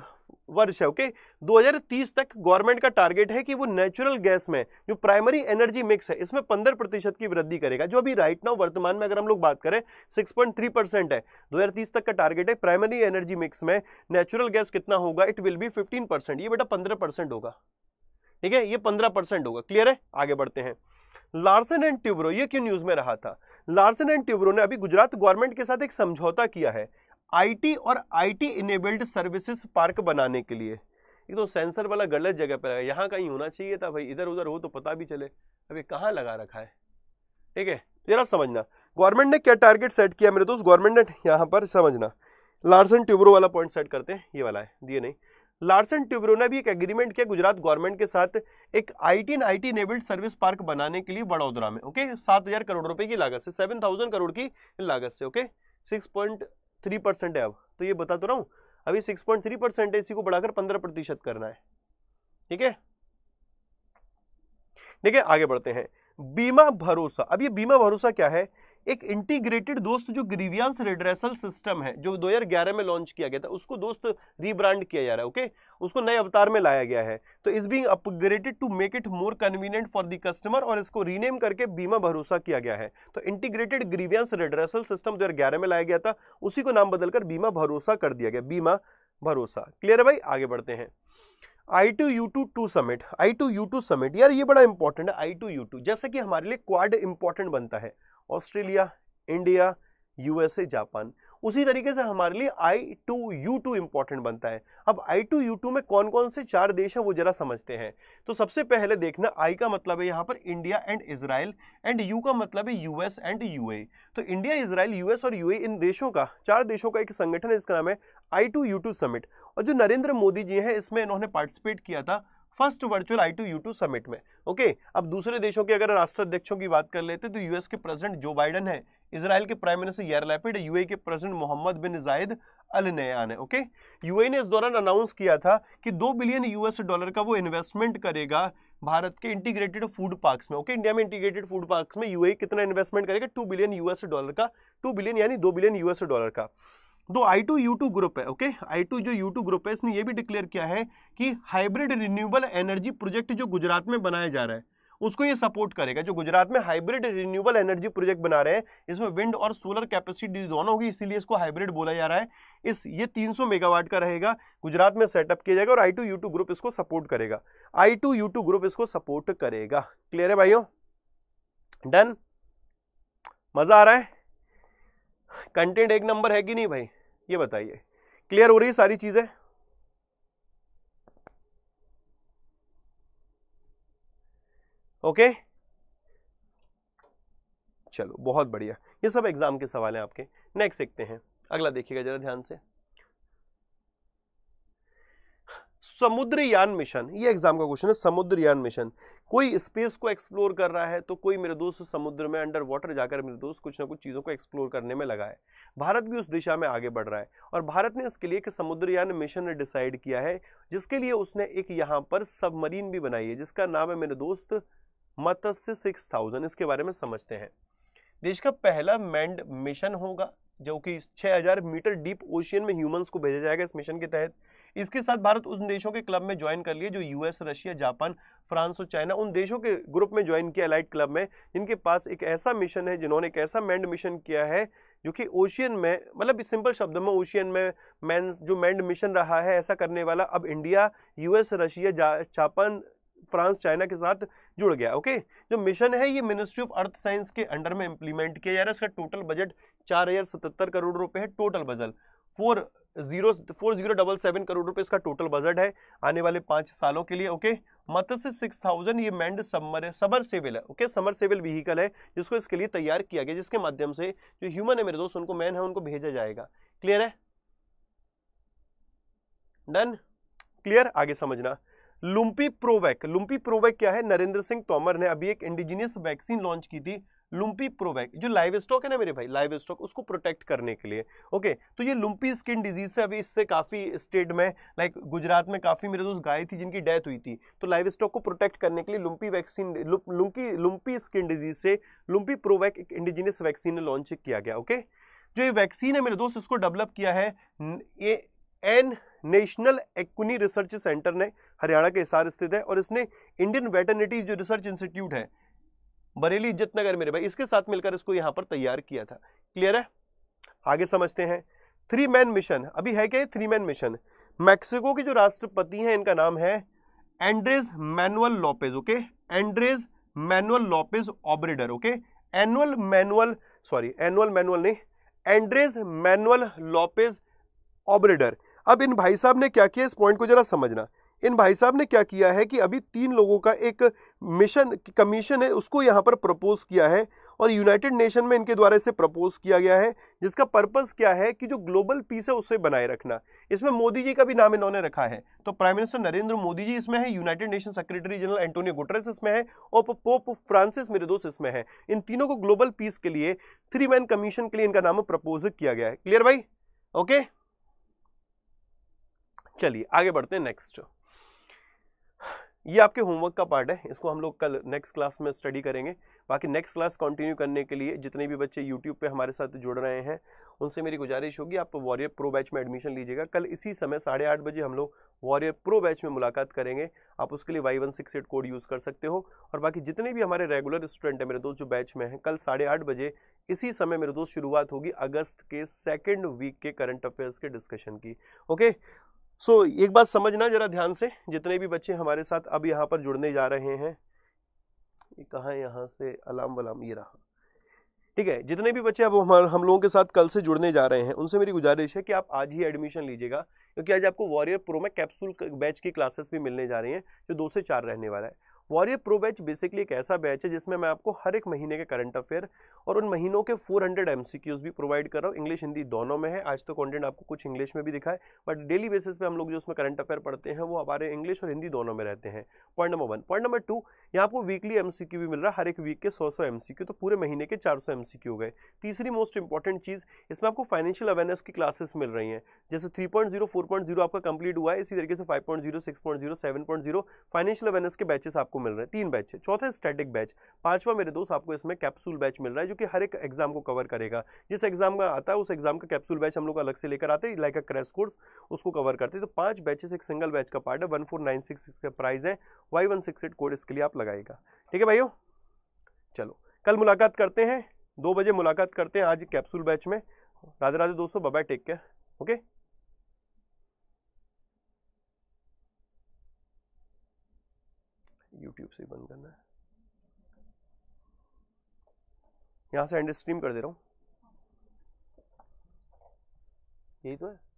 वर्ष है ओके 2030 तक गवर्नमेंट का टारगेट है कि वो नेचुरल गैस में जो प्राइमरी एनर्जी मिक्स है इसमें 15 प्रतिशत की वृद्धि करेगा जो अभी राइट नाउ वर्तमान में अगर हम लोग बात करें 6.3 परसेंट है 2030 तक का टारगेट है प्राइमरी एनर्जी मिक्स में नेचुरल गैस कितना होगा इट विल बी फिफ्टीन ये बेटा पंद्रह होगा ठीक है ये पंद्रह होगा क्लियर है आगे बढ़ते हैं लार्सन एंड ट्यूब्रो ये क्यों न्यूज में रहा था लार्सन एंड ट्यूब्रो ने अभी गुजरात गवर्नमेंट के साथ एक समझौता किया है आईटी और आईटी इनेबल्ड सर्विसेज पार्क बनाने के लिए ये तो सेंसर वाला गलत जगह पर है यहाँ कहीं होना चाहिए था भाई इधर उधर हो तो पता भी चले अब ये कहाँ लगा रखा है ठीक है जरा समझना गवर्नमेंट ने क्या टारगेट सेट किया मेरे दोस्त गवर्नमेंट ने यहाँ पर समझना लार्सन ट्यूब्रो वाला पॉइंट सेट करते हैं ये वाला है दिए नहीं लार्सन ट्यूब्रो ने भी एक एग्रीमेंट किया गुजरात गवर्नमेंट के साथ एक IT and IT enabled service park बनाने के लिए वडोदरा में ओके सात हजार करोड़ रुपए की लागत से सेवन थाउजेंड करोड़ की लागत से okay six point three percent है अब तो ये बता तो रहा हूँ अभी सिक्स पॉइंट थ्री परसेंट है इसी को बढ़ाकर पंद्रह प्रतिशत करना है ठीक है देखिए आगे बढ़ते हैं बीमा भरोसा अब ये बीमा भरोसा क्या है एक इंटीग्रेटेड दोस्त जो ग्रीवियांस रिड्रेसल सिस्टम है जो 2011 में लॉन्च किया गया था उसको दोस्त रीब्रांड किया जा रहा है ओके उसको नए अवतार में लाया गया है तो is being upgraded to make it more convenient for the customer और इसको रीनेम करके बीमा भरोसा किया गया है तो इंटीग्रेटेड ग्रीवियंस रिड्रेसल सिस्टम दो में लाया गया था उसी को नाम बदलकर बीमा भरोसा कर दिया गया बीमा भरोसा क्लियर है भाई आगे बढ़ते हैं I two U two two summit I two U two summit यार ये बड़ा इंपॉर्टेंट है आई टू यू टू जैसे कि हमारे लिए क्वाड इंपॉर्टेंट बनता है ऑस्ट्रेलिया इंडिया यूएसए जापान उसी तरीके से हमारे लिए I two U two important बनता है अब आई टू यू टू में कौन कौन से चार देश है वो जरा समझते हैं तो सबसे पहले देखना आई का मतलब है यहाँ पर India and Israel and U का मतलब है यूएस एंड यूए तो इंडिया इसराइल यूएस और यूए इन देशों का चार देशों का एक संगठन है इसका नाम है I two U two summit और जो नरेंद्र मोदी जी हैं इसमें इन्होंने पार्टिसिपेट किया था first virtual I two U two summit में ओके अब दूसरे देशों के अगर राष्ट्राध्यक्षों की बात कर लेते तो यूएस के प्रेसिडेंट जो बाइडन है इसराइल के प्राइम मिनिस्टर यार लैपिड यूए के president Mohammed bin Zayed Al नयान है ओके यूए ने इस दौरान अनाउंस किया था कि दो बिलियन यूएस डॉलर का वो इन्वेस्टमेंट करेगा भारत के इंटीग्रेटेड फूड पार्क्स में ओके इंडिया में इंटीग्रेटेड फूड पार्क्स में यूए कितना इन्वेस्टमेंट करेगा टू बिलियन यूएस डॉलर का टू बिलियन यानी दो बिलियन यूएस डॉलर का दो I two U two group है ओके आई टू जो यू टू ग्रुप है इसने ये भी डिक्लेयर किया है कि हाइब्रिड रिन्यूएबल एनर्जी प्रोजेक्ट जो गुजरात में बनाया जा रहा है उसको ये सपोर्ट करेगा जो गुजरात में हाइब्रिड रिन्यूएबल एनर्जी प्रोजेक्ट बना रहे हैं इसमें विंड और सोलर कैपेसिटी दोनों होगी इसीलिए इसको हाइब्रिड बोला जा रहा है इस ये 300 मेगावाट का रहेगा गुजरात में सेटअप किया जाएगा और I two U two group इसको सपोर्ट करेगा I two U two group इसको सपोर्ट करेगा क्लियर है भाइयों डन मजा आ रहा है कंटेंट एक नंबर है कि नहीं भाई ये बताइए क्लियर हो रही है सारी चीज़ें ओके चलो बहुत बढ़िया ये सब एग्जाम के सवाल हैं आपके नेक्स्ट सीखते हैं अगला देखिएगा जरा ध्यान से समुद्रयान मिशन ये एग्जाम का क्वेश्चन है समुद्रयान मिशन कोई स्पेस को एक्सप्लोर कर रहा है तो कोई मेरे दोस्त समुद्र में अंडर वाटर जाकर मेरे दोस्त कुछ ना कुछ चीज़ों को एक्सप्लोर करने में लगा है भारत भी उस दिशा में आगे बढ़ रहा है और भारत ने इसके लिए एक समुद्रयान मिशन ने डिसाइड किया है जिसके लिए उसने एक यहाँ पर सबमरीन भी बनाई है जिसका नाम है मेरे दोस्त मत्स्य सिक्स थाउजेंड इसके बारे में समझते हैं देश का पहला मैंड मिशन होगा जो कि 6000 मीटर डीप ओशियन में ह्यूमंस को भेजा जाएगा इस मिशन के तहत इसके साथ भारत उन देशों के क्लब में ज्वाइन कर लिए जो यूएस रशिया जापान फ्रांस और चाइना उन देशों के ग्रुप में ज्वाइन किया अलाइट क्लब में जिनके पास एक ऐसा मिशन है जिन्होंने एक ऐसा मैंड मिशन किया है जो कि ओशियन में मतलब सिंपल शब्द में ओशियन में मैं जो मैंड मिशन रहा है ऐसा करने वाला अब India US Russia Japan France China के साथ जुड़ गया ओके जो मिशन है ये मिनिस्ट्री ऑफ अर्थ साइंस के अंडर में इंप्लीमेंट किया जा रहा है इसका टोटल बजट चार हजार सतहत्तर करोड़ रुपए है total budget four zero four zero double seven crore रुपए इसका टोटल बजट है आने वाले पांच सालों के लिए ओके मत्स्य सिक्स थाउजेंड ये मैंड समर समर सेविल है ओके समर सेविल व्हीकल है जिसको इसके लिए तैयार किया गया जिसके माध्यम से जो ह्यूमन है मेरे दोस्त उनको मैन है उनको भेजा जाएगा क्लियर है डन क्लियर आगे समझना लुम्पी प्रोवैक लुम्पी प्रोवैक क्या है नरेंद्र सिंह तोमर ने अभी एक इंडिजीनियस वैक्सीन लॉन्च की थी लुम्पी प्रोवैक जो लाइव स्टॉक है ना मेरे भाई लाइव स्टॉक उसको प्रोटेक्ट करने के लिए ओके तो ये लुम्पी स्किन डिजीज से अभी इससे काफ़ी स्टेट में लाइक गुजरात में काफ़ी मेरे दोस्त गाय थी जिनकी डेथ हुई थी तो लाइव स्टॉक को प्रोटेक्ट करने के लिए lumpy vaccine lumpy lumpy skin disease से लुम्पी प्रोवैक एक इंडिजिनियस वैक्सीन लॉन्च किया गया ओके जो ये वैक्सीन है मेरे दोस्त इसको डेवलप किया है ये an national equine research centre ने हरियाणा के हिसार स्थित है और इसने इंडियन वेटरनिटी जो रिसर्च इंस्टीट्यूट है बरेली इज्जत नगर मेरे भाई इसके साथ मिलकर इसको यहाँ पर तैयार किया था क्लियर है आगे समझते हैं थ्री मैन मिशन अभी है क्या थ्री मैन मिशन मैक्सिको के जो राष्ट्रपति हैं इनका नाम है Andres Manuel Lopez okay Andres Manuel Lopez Obrador okay annual manual sorry annual manual नहीं एंड्रेज मैनुअल लॉपेज ऑबरेडर अब इन भाई साहब ने क्या किया इस पॉइंट को जरा समझना इन भाई साहब ने क्या किया है कि अभी तीन लोगों का एक मिशन कमीशन है उसको यहाँ पर प्रपोज किया है और यूनाइटेड नेशन में इनके द्वारा इसे प्रपोज किया गया है जिसका पर्पस क्या है कि जो ग्लोबल पीस है उसे बनाए रखना इसमें मोदी जी का भी नाम इन्होंने रखा है तो प्राइम मिनिस्टर नरेंद्र मोदी जी इसमें है United Nation secretary general Antonio Guterres इसमें है और पोप फ्रांसिस मेरेदोस इसमें है इन तीनों को ग्लोबल पीस के लिए थ्री मैन कमीशन के लिए इनका नाम प्रपोज किया गया है क्लियर भाई ओके चलिए आगे बढ़ते हैं नेक्स्ट ये आपके होमवर्क का पार्ट है इसको हम लोग कल नेक्स्ट क्लास में स्टडी करेंगे बाकी नेक्स्ट क्लास कंटिन्यू करने के लिए जितने भी बच्चे यूट्यूब पे हमारे साथ जुड़ रहे हैं उनसे मेरी गुजारिश होगी आप वॉरियर प्रो बैच में एडमिशन लीजिएगा कल इसी समय साढ़े आठ बजे हम लोग वॉरियर प्रो बैच में मुलाकात करेंगे आप उसके लिए Y one six eight code use कर सकते हो और बाकी जितने भी हमारे रेगुलर स्टूडेंट हैं मेरे दोस्त जो बैच में हैं कल साढ़े आठ बजे इसी समय मेरे दोस्त शुरुआत होगी अगस्त के सेकेंड वीक के करंट अफेयर्स के डिस्कशन की ओके सो so, एक बात समझना जरा ध्यान से जितने भी बच्चे हमारे साथ अब यहाँ पर जुड़ने जा रहे हैं ये कहाँ यहाँ से अलाम वलाम ये रहा ठीक है जितने भी बच्चे अब हम, हम लोगों के साथ कल से जुड़ने जा रहे हैं उनसे मेरी गुजारिश है कि आप आज ही एडमिशन लीजिएगा क्योंकि आज आपको वॉरियर प्रो में कैप्सूल बैच की क्लासेस भी मिलने जा रही हैं जो दो से चार रहने वाला है वॉरियर प्रो बैच बेसिकली एक ऐसा बैच है जिसमें मैं आपको हर एक महीने के करंट अफेयर और उन महीनों के 400 हंड्रेड भी प्रोवाइड कर रहा हूँ इंग्लिश हिंदी दोनों में है आज तो कंटेंट आपको कुछ इंग्लिश में भी दिखा है बट डेली बेसिस पे हम लोग जो उसमें करंट अफेयर पढ़ते हैं वो हमारे इंग्लिश और हिंदी दोनों में रहते हैं point number one point number two यहाँ आपको वीकली एम भी मिल रहा है हर एक वीक के सौ सौ एम तो पूरे महीने के चार सौ हो गए तीसरी मोस्ट इंपॉर्टेंट चीज़ इसमें आपको फाइनेंशियल अवेयरनेस की क्लासेस मिल रही हैं जैसे three point zero four point zero आपका कंप्लीट हुआ है इसी तरीके से five point zero six point zero seven point zero financial awareness के बैचेस आपको आपको मिल रहे हैं तीन बैच है चौथा स्टैटिक बैच पांचवा मेरे दोस्त आपको इसमें कैप्सूल बैच मिल रहा है जो कि हर एक एग्जाम को कवर करेगा जिस एग्जाम का आता है उस एग्जाम का कैप्सूल बैच हम लोग अलग से लेकर आते हैं लाइक अ क्रैश कोर्स उसको कवर करते हैं तो पांच बैचेस एक सिंगल बैच का पार्ट है वन फोर नाइन सिक्स का प्राइस है Y one six eight code इसके लिए आप लगाएगा ठीक है भाइयों चलो कल मुलाकात करते हैं दो बजे मुलाकात करते हैं आज कैप्सूल बैच में राधे राधे दोस्तों बाय टेक केयर ओके से बंद करना है यहां से एंड स्ट्रीम कर दे रहा हूं यही तो है